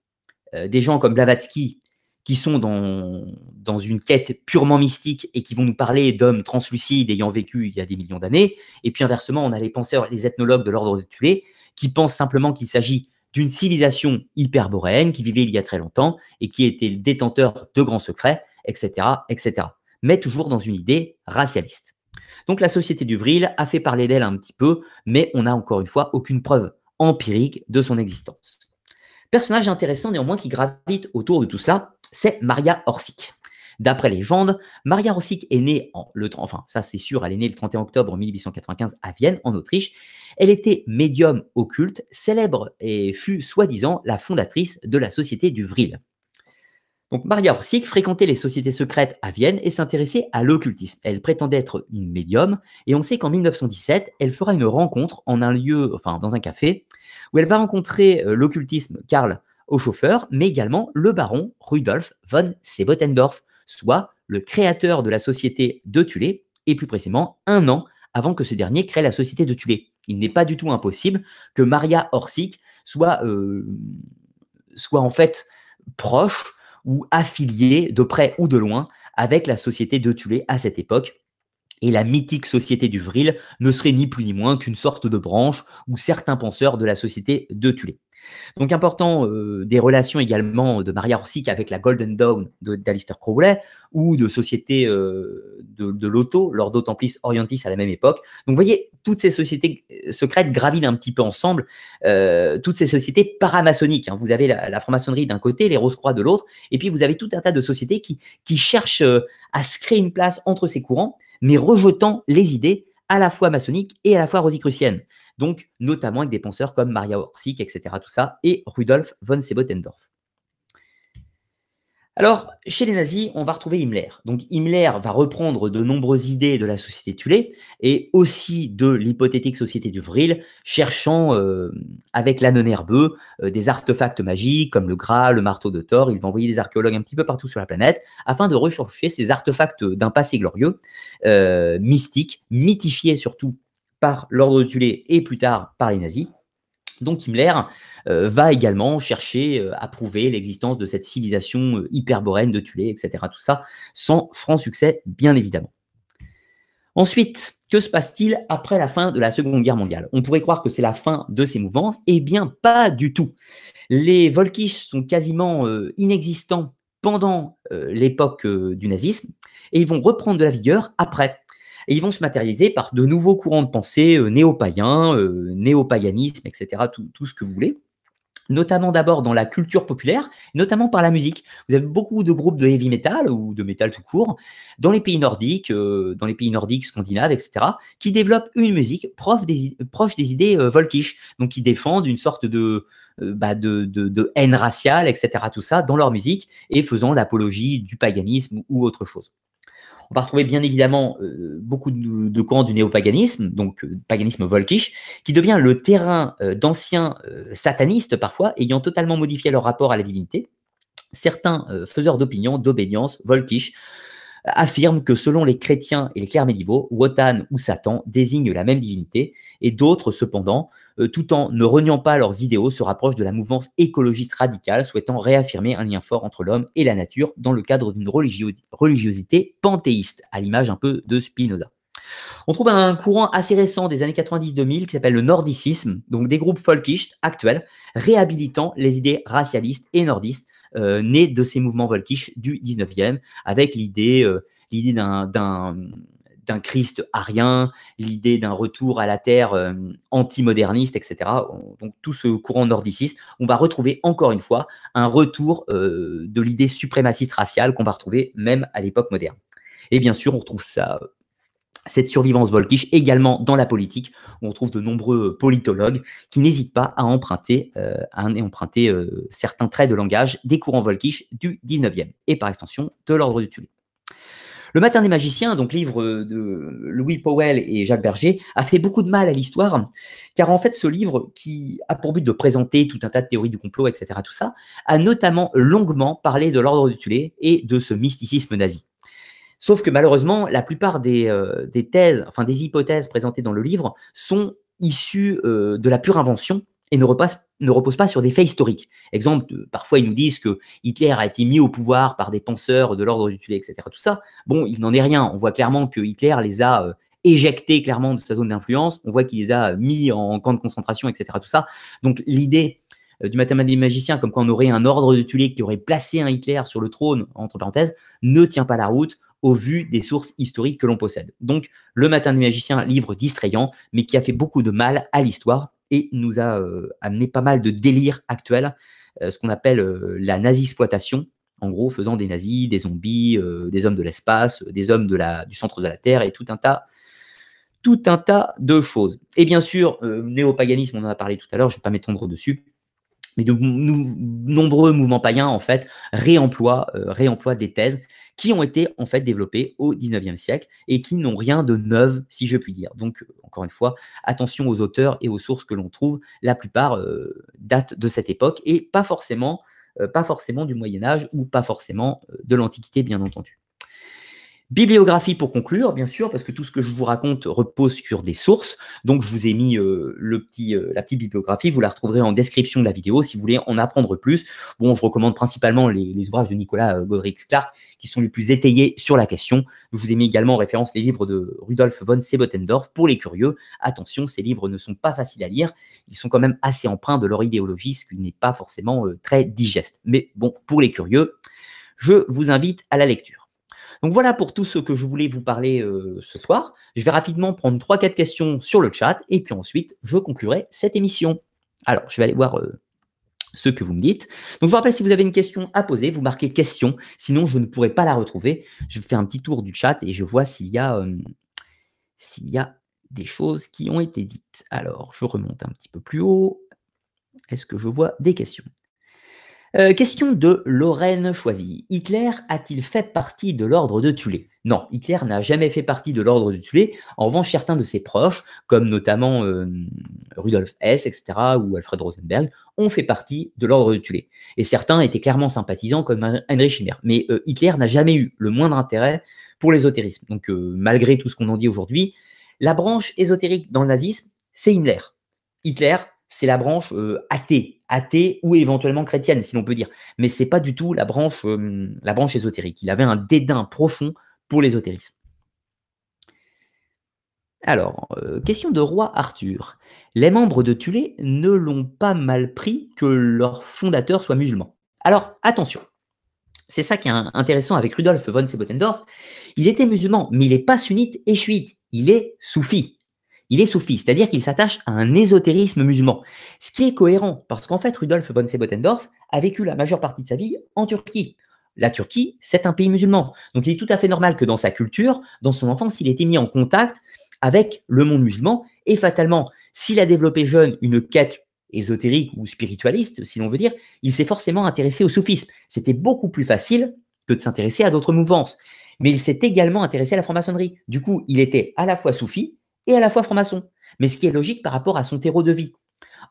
euh, des gens comme Blavatsky, qui sont dans, une quête purement mystique et qui vont nous parler d'hommes translucides ayant vécu il y a des millions d'années. Et puis inversement, on a les penseurs, les ethnologues de l'ordre de Thulé, qui pensent simplement qu'il s'agit d'une civilisation hyperboréenne qui vivait il y a très longtemps et qui était le détenteur de grands secrets, etc., etc. Mais toujours dans une idée racialiste. Donc la société du Vril a fait parler d'elle un petit peu, mais on n'a encore une fois aucune preuve empirique de son existence. Personnage intéressant néanmoins qui gravite autour de tout cela, c'est Maria Orsic. D'après légende, Maria Orsic est née en le enfin ça c'est sûr, elle est née le 31 octobre 1895 à Vienne en Autriche. Elle était médium occulte, célèbre et fut soi-disant la fondatrice de la Société du Vril. Donc Maria Orsic fréquentait les sociétés secrètes à Vienne et s'intéressait à l'occultisme. Elle prétendait être une médium et on sait qu'en 1917, elle fera une rencontre en un lieu, enfin dans un café, où elle va rencontrer euh, l'occultisme Karl au chauffeur, mais également le baron Rudolf von Sebotendorf, soit le créateur de la société de Tulé, et plus précisément un an avant que ce dernier crée la société de Tulé. Il n'est pas du tout impossible que Maria Orsic soit, euh, soit en fait proche ou affiliés de près ou de loin avec la société de Tulé à cette époque. Et la mythique société du Vril ne serait ni plus ni moins qu'une sorte de branche ou certains penseurs de la société de Tulé. Donc important, euh, des relations également de Maria Orsic avec la Golden Dawn d'Alistair Crowley ou de sociétés euh, de, de l'auto, lors Templice Orientis à la même époque. Donc vous voyez, toutes ces sociétés euh, secrètes gravitent un petit peu ensemble, toutes ces sociétés paramaçonniques. Hein. Vous avez la, franc-maçonnerie d'un côté, les Rose-Croix de l'autre, et puis vous avez tout un tas de sociétés qui cherchent à se créer une place entre ces courants, mais rejetant les idées à la fois maçonniques et à la fois rosicruciennes donc notamment avec des penseurs comme Maria Orsic, etc., tout ça, et Rudolf von Sebotendorf. Alors, chez les nazis, on va retrouver Himmler. Donc, Himmler va reprendre de nombreuses idées de la société Thulé, et aussi de l'hypothétique société du Vril, cherchant euh, avec l'anneau nerveux, des artefacts magiques comme le gras, le marteau de Thor. Il va envoyer des archéologues un petit peu partout sur la planète afin de rechercher ces artefacts d'un passé glorieux, euh, mystique, mythifié surtout par l'ordre de Tulé et plus tard par les nazis. Donc Himmler euh, va également chercher euh, à prouver l'existence de cette civilisation euh, hyperboréenne de Tulé, etc. Tout ça sans franc succès, bien évidemment. Ensuite, que se passe-t-il après la fin de la Seconde Guerre mondiale On pourrait croire que c'est la fin de ces mouvances. Eh bien, pas du tout. Les Volkisch sont quasiment inexistants pendant l'époque du nazisme et ils vont reprendre de la vigueur après et ils vont se matérialiser par de nouveaux courants de pensée euh, néo-païens, euh, néo-paganisme, etc., tout, ce que vous voulez notamment d'abord dans la culture populaire, notamment par la musique. Vous avez beaucoup de groupes de heavy metal ou de metal tout court dans les pays nordiques, euh, dans les pays nordiques, scandinaves, etc., qui développent une musique proche des, idées volkish, donc qui défendent une sorte de, bah, de, haine raciale, etc., tout ça, dans leur musique, et faisant l'apologie du paganisme ou autre chose. On va retrouver bien évidemment euh, beaucoup de, courants camps du néopaganisme, donc euh, paganisme volkish, qui devient le terrain euh, d'anciens satanistes parfois, ayant totalement modifié leur rapport à la divinité. Certains faiseurs d'opinion, d'obédience, volkish, affirment que selon les chrétiens et les clercs médiévaux, Wotan ou Satan désignent la même divinité, et d'autres, cependant, euh, tout en ne reniant pas leurs idéaux, se rapprochent de la mouvance écologiste radicale, souhaitant réaffirmer un lien fort entre l'homme et la nature dans le cadre d'une religiosité panthéiste, à l'image un peu de Spinoza. On trouve un courant assez récent des années 90-2000 qui s'appelle le nordicisme, donc des groupes folkistes actuels réhabilitant les idées racialistes et nordistes euh, nées de ces mouvements volkish du 19e, avec l'idée euh, d'un d'un Christ arien, l'idée d'un retour à la terre euh, anti-moderniste, etc. Donc tout ce courant nordiciste, on va retrouver encore une fois un retour euh, de l'idée suprémaciste raciale qu'on va retrouver même à l'époque moderne. Et bien sûr, on retrouve ça euh, cette survivance volkish également dans la politique, où on retrouve de nombreux politologues qui n'hésitent pas à emprunter, certains traits de langage des courants volkish du 19e et par extension de l'ordre du tulip. Le Matin des magiciens, donc livre de Louis Powell et Jacques Berger, a fait beaucoup de mal à l'histoire, car en fait ce livre, qui a pour but de présenter tout un tas de théories du complot, etc., tout ça, a notamment longuement parlé de l'ordre du Tulé et de ce mysticisme nazi. Sauf que malheureusement, la plupart des, euh, thèses, enfin des hypothèses présentées dans le livre sont issues euh, de la pure invention, et ne, repasse, ne repose pas sur des faits historiques. Exemple, parfois ils nous disent que Hitler a été mis au pouvoir par des penseurs de l'ordre du Tulé, etc. Tout ça, bon, il n'en est rien. On voit clairement que Hitler les a euh, éjectés clairement de sa zone d'influence. On voit qu'il les a euh, mis en camp de concentration, etc. Tout ça. Donc l'idée euh, du des magiciens, comme quand on aurait un ordre de Tulé qui aurait placé un Hitler sur le trône, entre parenthèses, ne tient pas la route au vu des sources historiques que l'on possède. Donc, Le Matin des Magiciens, livre distrayant, mais qui a fait beaucoup de mal à l'histoire, et nous a euh, amené pas mal de délires actuels, euh, ce qu'on appelle euh, la nazisploitation, en gros faisant des nazis, des zombies, des hommes de l'espace, des hommes de la, du centre de la Terre et tout un tas tout un tas de choses. Et bien sûr, néo néopaganisme, on en a parlé tout à l'heure, je ne vais pas m'étendre dessus, mais de nombreux mouvements païens, en fait, réemploient des thèses qui ont été en fait développés au 19e siècle et qui n'ont rien de neuf, si je puis dire. Donc, euh, encore une fois, attention aux auteurs et aux sources que l'on trouve. La plupart euh, datent de cette époque et pas forcément, euh, pas forcément du Moyen Âge ou pas forcément de l'Antiquité, bien entendu. Bibliographie pour conclure, bien sûr, parce que tout ce que je vous raconte repose sur des sources. Donc, je vous ai mis euh, le petit, euh, la petite bibliographie. Vous la retrouverez en description de la vidéo si vous voulez en apprendre plus. Bon, je recommande principalement les, ouvrages de Nicolas euh, godrix clark qui sont les plus étayés sur la question. Je vous ai mis également en référence les livres de Rudolf von Sebotendorf. Pour les curieux, attention, ces livres ne sont pas faciles à lire. Ils sont quand même assez empreints de leur idéologie, ce qui n'est pas forcément très digeste. Mais bon, pour les curieux, je vous invite à la lecture. Donc voilà pour tout ce que je voulais vous parler euh, ce soir. Je vais rapidement prendre 3-4 questions sur le chat et puis ensuite je conclurai cette émission. Alors je vais aller voir euh, ce que vous me dites. Donc je vous rappelle si vous avez une question à poser, vous marquez question, sinon je ne pourrai pas la retrouver. Je fais un petit tour du chat et je vois s'il euh, s'il y a des choses qui ont été dites. Alors je remonte un petit peu plus haut. Est-ce que je vois des questions euh, question de Lorraine Choisy. Hitler a-t-il fait partie de l'ordre de Thulé Non, Hitler n'a jamais fait partie de l'ordre de Thulé, En revanche, certains de ses proches, comme notamment euh, Rudolf Hess, etc., ou Alfred Rosenberg, ont fait partie de l'ordre de Thulé Et certains étaient clairement sympathisants, comme hein-, Heinrich Himmler. Mais euh, Hitler n'a jamais eu le moindre intérêt pour l'ésotérisme. Donc, malgré tout ce qu'on en dit aujourd'hui, la branche ésotérique dans le nazisme, c'est Himmler. Hitler, c'est la branche euh, athée, athée ou éventuellement chrétienne, si l'on peut dire. Mais c'est pas du tout la branche, euh, la branche ésotérique. Il avait un dédain profond pour l'ésotérisme. Alors, euh, question de roi Arthur. Les membres de Tulé ne l'ont pas mal pris que leur fondateur soit musulman. Alors, attention. C'est ça qui est intéressant avec Rudolf von Sebotendorf. Il était musulman, mais il n'est pas sunnite et chiite. Il est soufi il est soufi, c'est-à-dire qu'il s'attache à un ésotérisme musulman. Ce qui est cohérent, parce qu'en fait, Rudolf von Sebotendorf a vécu la majeure partie de sa vie en Turquie. La Turquie, c'est un pays musulman. Donc il est tout à fait normal que dans sa culture, dans son enfance, il ait été mis en contact avec le monde musulman. Et fatalement, s'il a développé jeune une quête ésotérique ou spiritualiste, si l'on veut dire, il s'est forcément intéressé au soufisme. C'était beaucoup plus facile que de s'intéresser à d'autres mouvances. Mais il s'est également intéressé à la franc-maçonnerie. Du coup, il était à la fois soufi et à la fois franc-maçon. Mais ce qui est logique par rapport à son terreau de vie.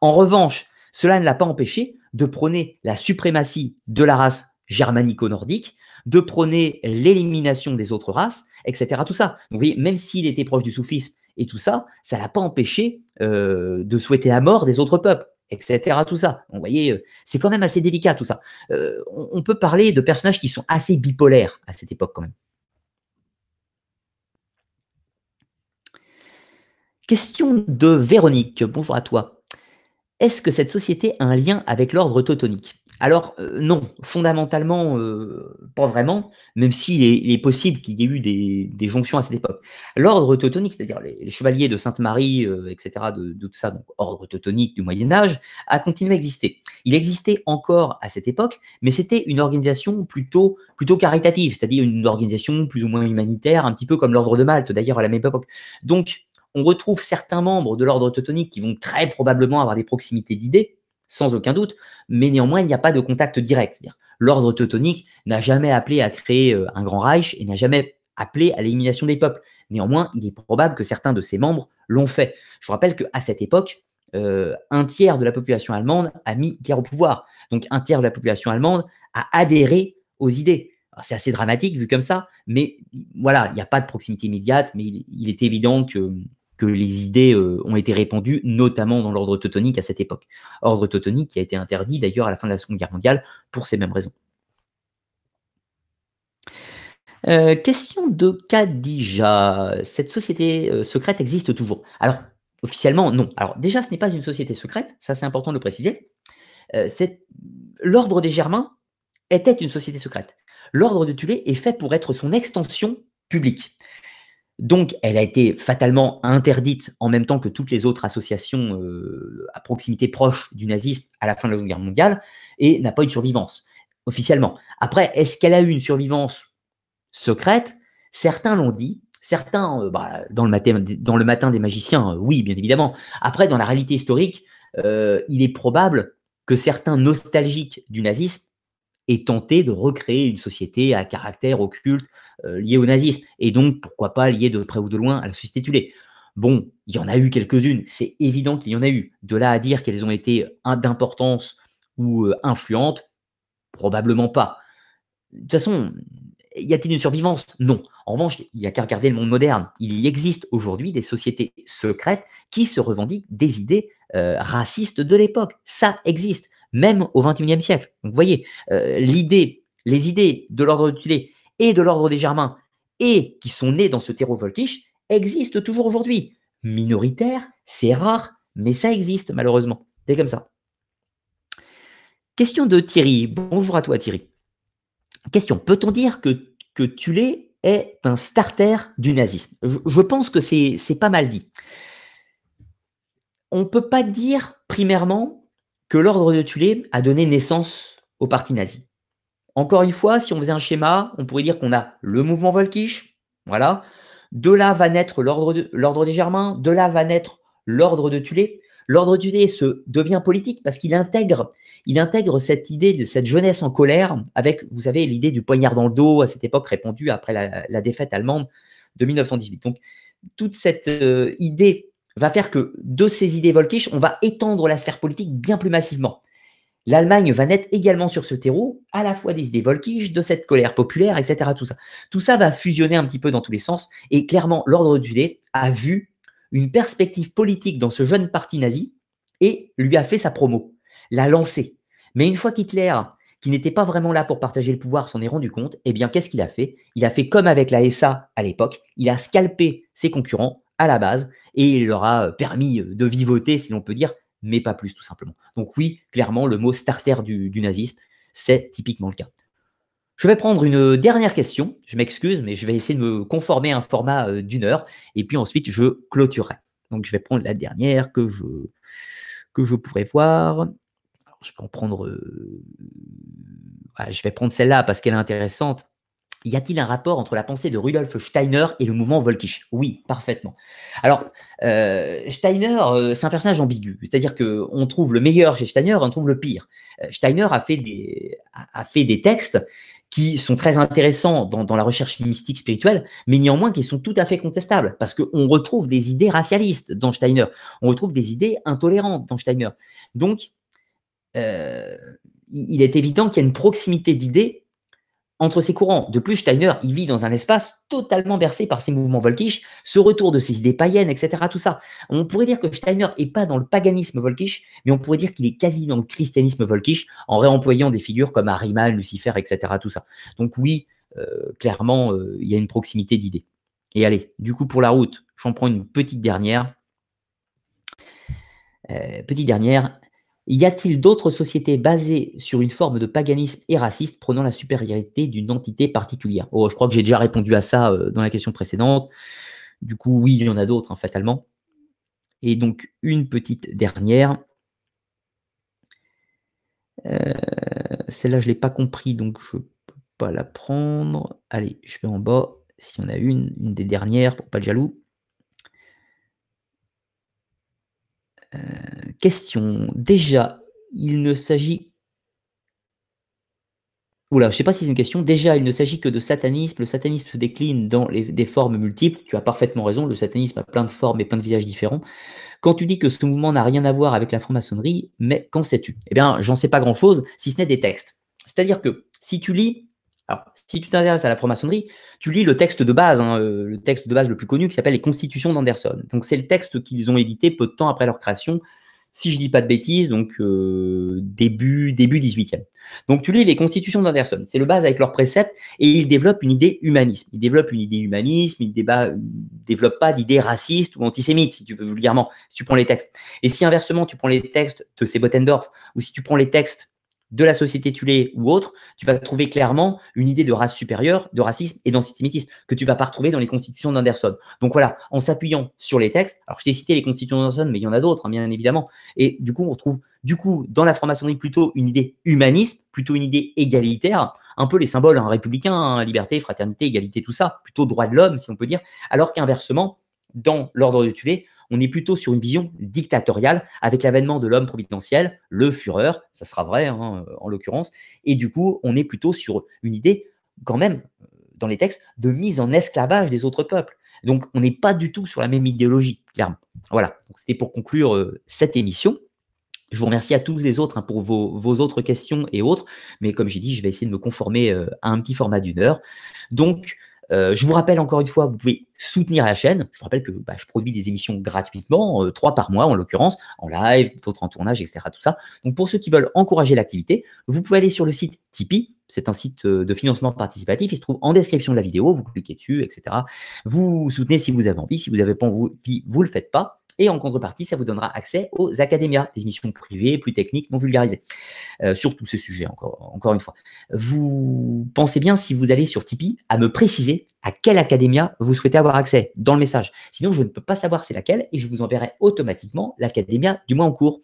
En revanche, cela ne l'a pas empêché de prôner la suprématie de la race germanico-nordique, de prôner l'élimination des autres races, etc. Tout ça. vous voyez, même s'il était proche du soufisme et tout ça, ça ne l'a pas empêché euh, de souhaiter la mort des autres peuples, etc. Tout ça. vous voyez, euh, c'est quand même assez délicat tout ça. Euh, on peut parler de personnages qui sont assez bipolaires à cette époque quand même. Question de Véronique. Bonjour à toi. Est-ce que cette société a un lien avec l'ordre teutonique alors euh, non, fondamentalement, euh, pas vraiment, même s'il est, possible qu'il y ait eu des, jonctions à cette époque. L'ordre teutonique, c'est-à-dire les, chevaliers de Sainte-Marie, euh, etc., de, de, tout ça, donc ordre teutonique du Moyen Âge, a continué à exister. Il existait encore à cette époque, mais c'était une organisation plutôt, plutôt caritative, c'est-à-dire une organisation plus ou moins humanitaire, un petit peu comme l'ordre de Malte d'ailleurs à la même époque. Donc on retrouve certains membres de l'ordre teutonique qui vont très probablement avoir des proximités d'idées, sans aucun doute, mais néanmoins, il n'y a pas de contact direct. L'ordre teutonique n'a jamais appelé à créer euh, un grand Reich et n'a jamais appelé à l'élimination des peuples. Néanmoins, il est probable que certains de ses membres l'ont fait. Je vous rappelle qu'à cette époque, euh, un tiers de la population allemande a mis guerre au pouvoir. Donc un tiers de la population allemande a adhéré aux idées. C'est assez dramatique vu comme ça, mais voilà, il n'y a pas de proximité immédiate, mais il est évident que que les idées euh, ont été répandues, notamment dans l'ordre teutonique à cette époque. Ordre teutonique qui a été interdit d'ailleurs à la fin de la Seconde Guerre mondiale pour ces mêmes raisons. Euh, question de Kadija. Cette société euh, secrète existe toujours Alors, officiellement, non. Alors, déjà, ce n'est pas une société secrète, ça c'est important de le préciser. L'ordre des Germains était une société secrète. L'ordre de Tulé est fait pour être son extension publique. Donc, elle a été fatalement interdite en même temps que toutes les autres associations euh, à proximité proche du nazisme à la fin de la Seconde Guerre mondiale et n'a pas eu de survivance, officiellement. Après, est-ce qu'elle a eu une survivance secrète Certains l'ont dit. Certains, euh, bah, dans, le matin, des magiciens, euh, oui, bien évidemment. Après, dans la réalité historique, il est probable que certains nostalgiques du nazisme aient tenté de recréer une société à caractère occulte, euh, liées aux nazis et donc pourquoi pas liées de près ou de loin à la société Tulé. Bon, il y en a eu quelques-unes, c'est évident qu'il y en a eu. De là à dire qu'elles ont été d'importance ou euh, influentes, probablement pas. De toute façon, y a-t-il une survivance Non. En revanche, il n'y a qu'à regarder le monde moderne. Il y existe aujourd'hui des sociétés secrètes qui se revendiquent des idées euh, racistes de l'époque. Ça existe, même au XXIe siècle. vous voyez, les idées de l'ordre Tulé et de l'ordre des Germains et qui sont nés dans ce terreau voltige, existent toujours aujourd'hui. Minoritaire, c'est rare, mais ça existe malheureusement. C'est comme ça. Question de Thierry. Bonjour à toi Thierry. Question, peut-on dire que, que est un starter du nazisme je, pense que c'est pas mal dit. On ne peut pas dire primairement que l'ordre de Thulé a donné naissance au parti nazi. Encore une fois, si on faisait un schéma, on pourrait dire qu'on a le mouvement Volkisch, voilà. De là va naître l'ordre des Germains, de là va naître l'ordre de Tulé. L'ordre de Tulé se devient politique parce qu'il intègre, il intègre cette idée de cette jeunesse en colère avec, vous savez, l'idée du poignard dans le dos à cette époque répandue après la, défaite allemande de 1918. Donc, toute cette euh, idée va faire que de ces idées Volkisch, on va étendre la sphère politique bien plus massivement. L'Allemagne va naître également sur ce terreau, à la fois des idées de cette colère populaire, etc. Tout ça. tout ça va fusionner un petit peu dans tous les sens, et clairement, l'ordre du lait a vu une perspective politique dans ce jeune parti nazi et lui a fait sa promo, l'a lancé. Mais une fois qu'Hitler, qui n'était pas vraiment là pour partager le pouvoir, s'en est rendu compte, eh bien, qu'est-ce qu'il a fait Il a fait comme avec la SA à l'époque, il a scalpé ses concurrents à la base et il leur a permis de vivoter, si l'on peut dire, mais pas plus tout simplement. Donc oui, clairement, le mot starter du, nazisme, c'est typiquement le cas. Je vais prendre une dernière question, je m'excuse, mais je vais essayer de me conformer à un format euh, d'une heure, et puis ensuite je clôturerai. Donc je vais prendre la dernière que je, que je pourrais voir. je vais euh, ah, je vais prendre celle-là parce qu'elle est intéressante y a-t-il un rapport entre la pensée de Rudolf Steiner et le mouvement Volkisch Oui, parfaitement. Alors, euh, Steiner, euh, c'est un personnage ambigu, c'est-à-dire qu'on trouve le meilleur chez Steiner, on trouve le pire. Euh, Steiner a fait, des, textes qui sont très intéressants dans, dans, la recherche mystique spirituelle, mais néanmoins qui sont tout à fait contestables, parce qu'on retrouve des idées racialistes dans Steiner, on retrouve des idées intolérantes dans Steiner. Donc, il est évident qu'il y a une proximité d'idées entre ces courants. De plus, Steiner, il vit dans un espace totalement bercé par ces mouvements volkish, ce retour de ces idées païennes, etc. Tout ça. On pourrait dire que Steiner n'est pas dans le paganisme volkish, mais on pourrait dire qu'il est quasi dans le christianisme volkish, en réemployant des figures comme Arimal, Lucifer, etc. Tout ça. Donc oui, euh, clairement, euh, il y a une proximité d'idées. Et allez, du coup, pour la route, j'en prends une petite dernière. Euh, petite dernière. Y a-t-il d'autres sociétés basées sur une forme de paganisme et raciste prenant la supériorité d'une entité particulière Oh, je crois que j'ai déjà répondu à ça euh, dans la question précédente. Du coup, oui, il y en a d'autres, hein, fatalement. Et donc, une petite dernière. Euh, celle-là, je ne l'ai pas compris, donc je ne peux pas la prendre. Allez, je vais en bas. S'il y en a une, une des dernières, pour pas être jaloux. Euh, question. Déjà, il ne s'agit. Oula, je ne sais pas si c'est une question. Déjà, il ne s'agit que de satanisme. Le satanisme se décline dans des formes multiples. Tu as parfaitement raison. Le satanisme a plein de formes et plein de visages différents. Quand tu dis que ce mouvement n'a rien à voir avec la franc-maçonnerie, mais qu'en sais-tu Eh bien, j'en sais pas grand-chose, si ce n'est des textes. C'est-à-dire que si tu lis alors, si tu t'intéresses à la franc-maçonnerie, tu lis le texte de base, hein, euh, le texte de base le plus connu qui s'appelle Les Constitutions d'Anderson. Donc, c'est le texte qu'ils ont édité peu de temps après leur création, si je dis pas de bêtises, donc euh, début, début 18e. Donc, tu lis Les Constitutions d'Anderson, c'est le base avec leurs préceptes et ils développent une idée humanisme. Ils développent une idée humanisme, ils ne développent pas d'idées racistes ou antisémites, si tu veux vulgairement, si tu prends les textes. Et si inversement, tu prends les textes de Bottendorf, ou si tu prends les textes de la société Tulé ou autre, tu vas trouver clairement une idée de race supérieure, de racisme et d'antisémitisme que tu vas pas retrouver dans les constitutions d'Anderson. Donc voilà, en s'appuyant sur les textes, alors je t'ai cité les constitutions d'Anderson, mais il y en a d'autres, hein, bien évidemment. Et du coup, on retrouve du coup dans la franc-maçonnerie plutôt une idée humaniste, plutôt une idée égalitaire, un peu les symboles hein, républicains, hein, liberté, fraternité, égalité, tout ça, plutôt droit de l'homme, si on peut dire, alors qu'inversement, dans l'ordre de Tulé, on est plutôt sur une vision dictatoriale avec l'avènement de l'homme providentiel, le Führer, ça sera vrai hein, euh, en l'occurrence, et du coup, on est plutôt sur une idée quand même euh, dans les textes de mise en esclavage des autres peuples. Donc, on n'est pas du tout sur la même idéologie, clairement. Voilà, c'était pour conclure euh, cette émission. Je vous remercie à tous les autres hein, pour vos, autres questions et autres, mais comme j'ai dit, je vais essayer de me conformer à un petit format d'une heure. Donc, euh, je vous rappelle encore une fois, vous pouvez soutenir la chaîne. Je vous rappelle que bah, je produis des émissions gratuitement, euh, trois par mois en l'occurrence, en live, d'autres en tournage, etc. Tout ça. Donc pour ceux qui veulent encourager l'activité, vous pouvez aller sur le site Tipeee. C'est un site euh, de financement participatif. Il se trouve en description de la vidéo. Vous cliquez dessus, etc. Vous soutenez si vous avez envie. Si vous n'avez pas envie, vous ne le faites pas. Et en contrepartie, ça vous donnera accès aux académias, des émissions privées, plus techniques, non vulgarisées, euh, sur tous ces sujets, encore, encore une fois. Vous pensez bien, si vous allez sur Tipeee, à me préciser à quelle académia vous souhaitez avoir accès dans le message. Sinon, je ne peux pas savoir c'est laquelle et je vous enverrai automatiquement l'académia du mois en cours.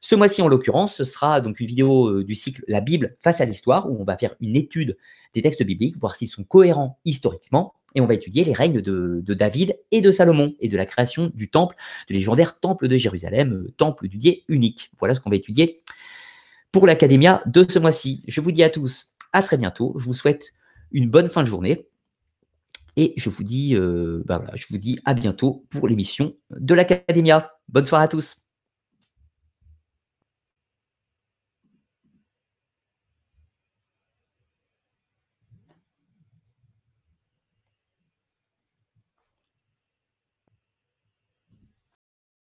Ce mois-ci, en l'occurrence, ce sera donc une vidéo euh, du cycle La Bible face à l'histoire, où on va faire une étude des textes bibliques, voir s'ils sont cohérents historiquement et on va étudier les règnes de, David et de Salomon et de la création du temple, du légendaire temple de Jérusalem, euh, temple du Dieu unique. Voilà ce qu'on va étudier pour l'Académia de ce mois-ci. Je vous dis à tous à très bientôt. Je vous souhaite une bonne fin de journée. Et je vous dis, euh, bah je vous dis à bientôt pour l'émission de l'Académia. Bonne soirée à tous.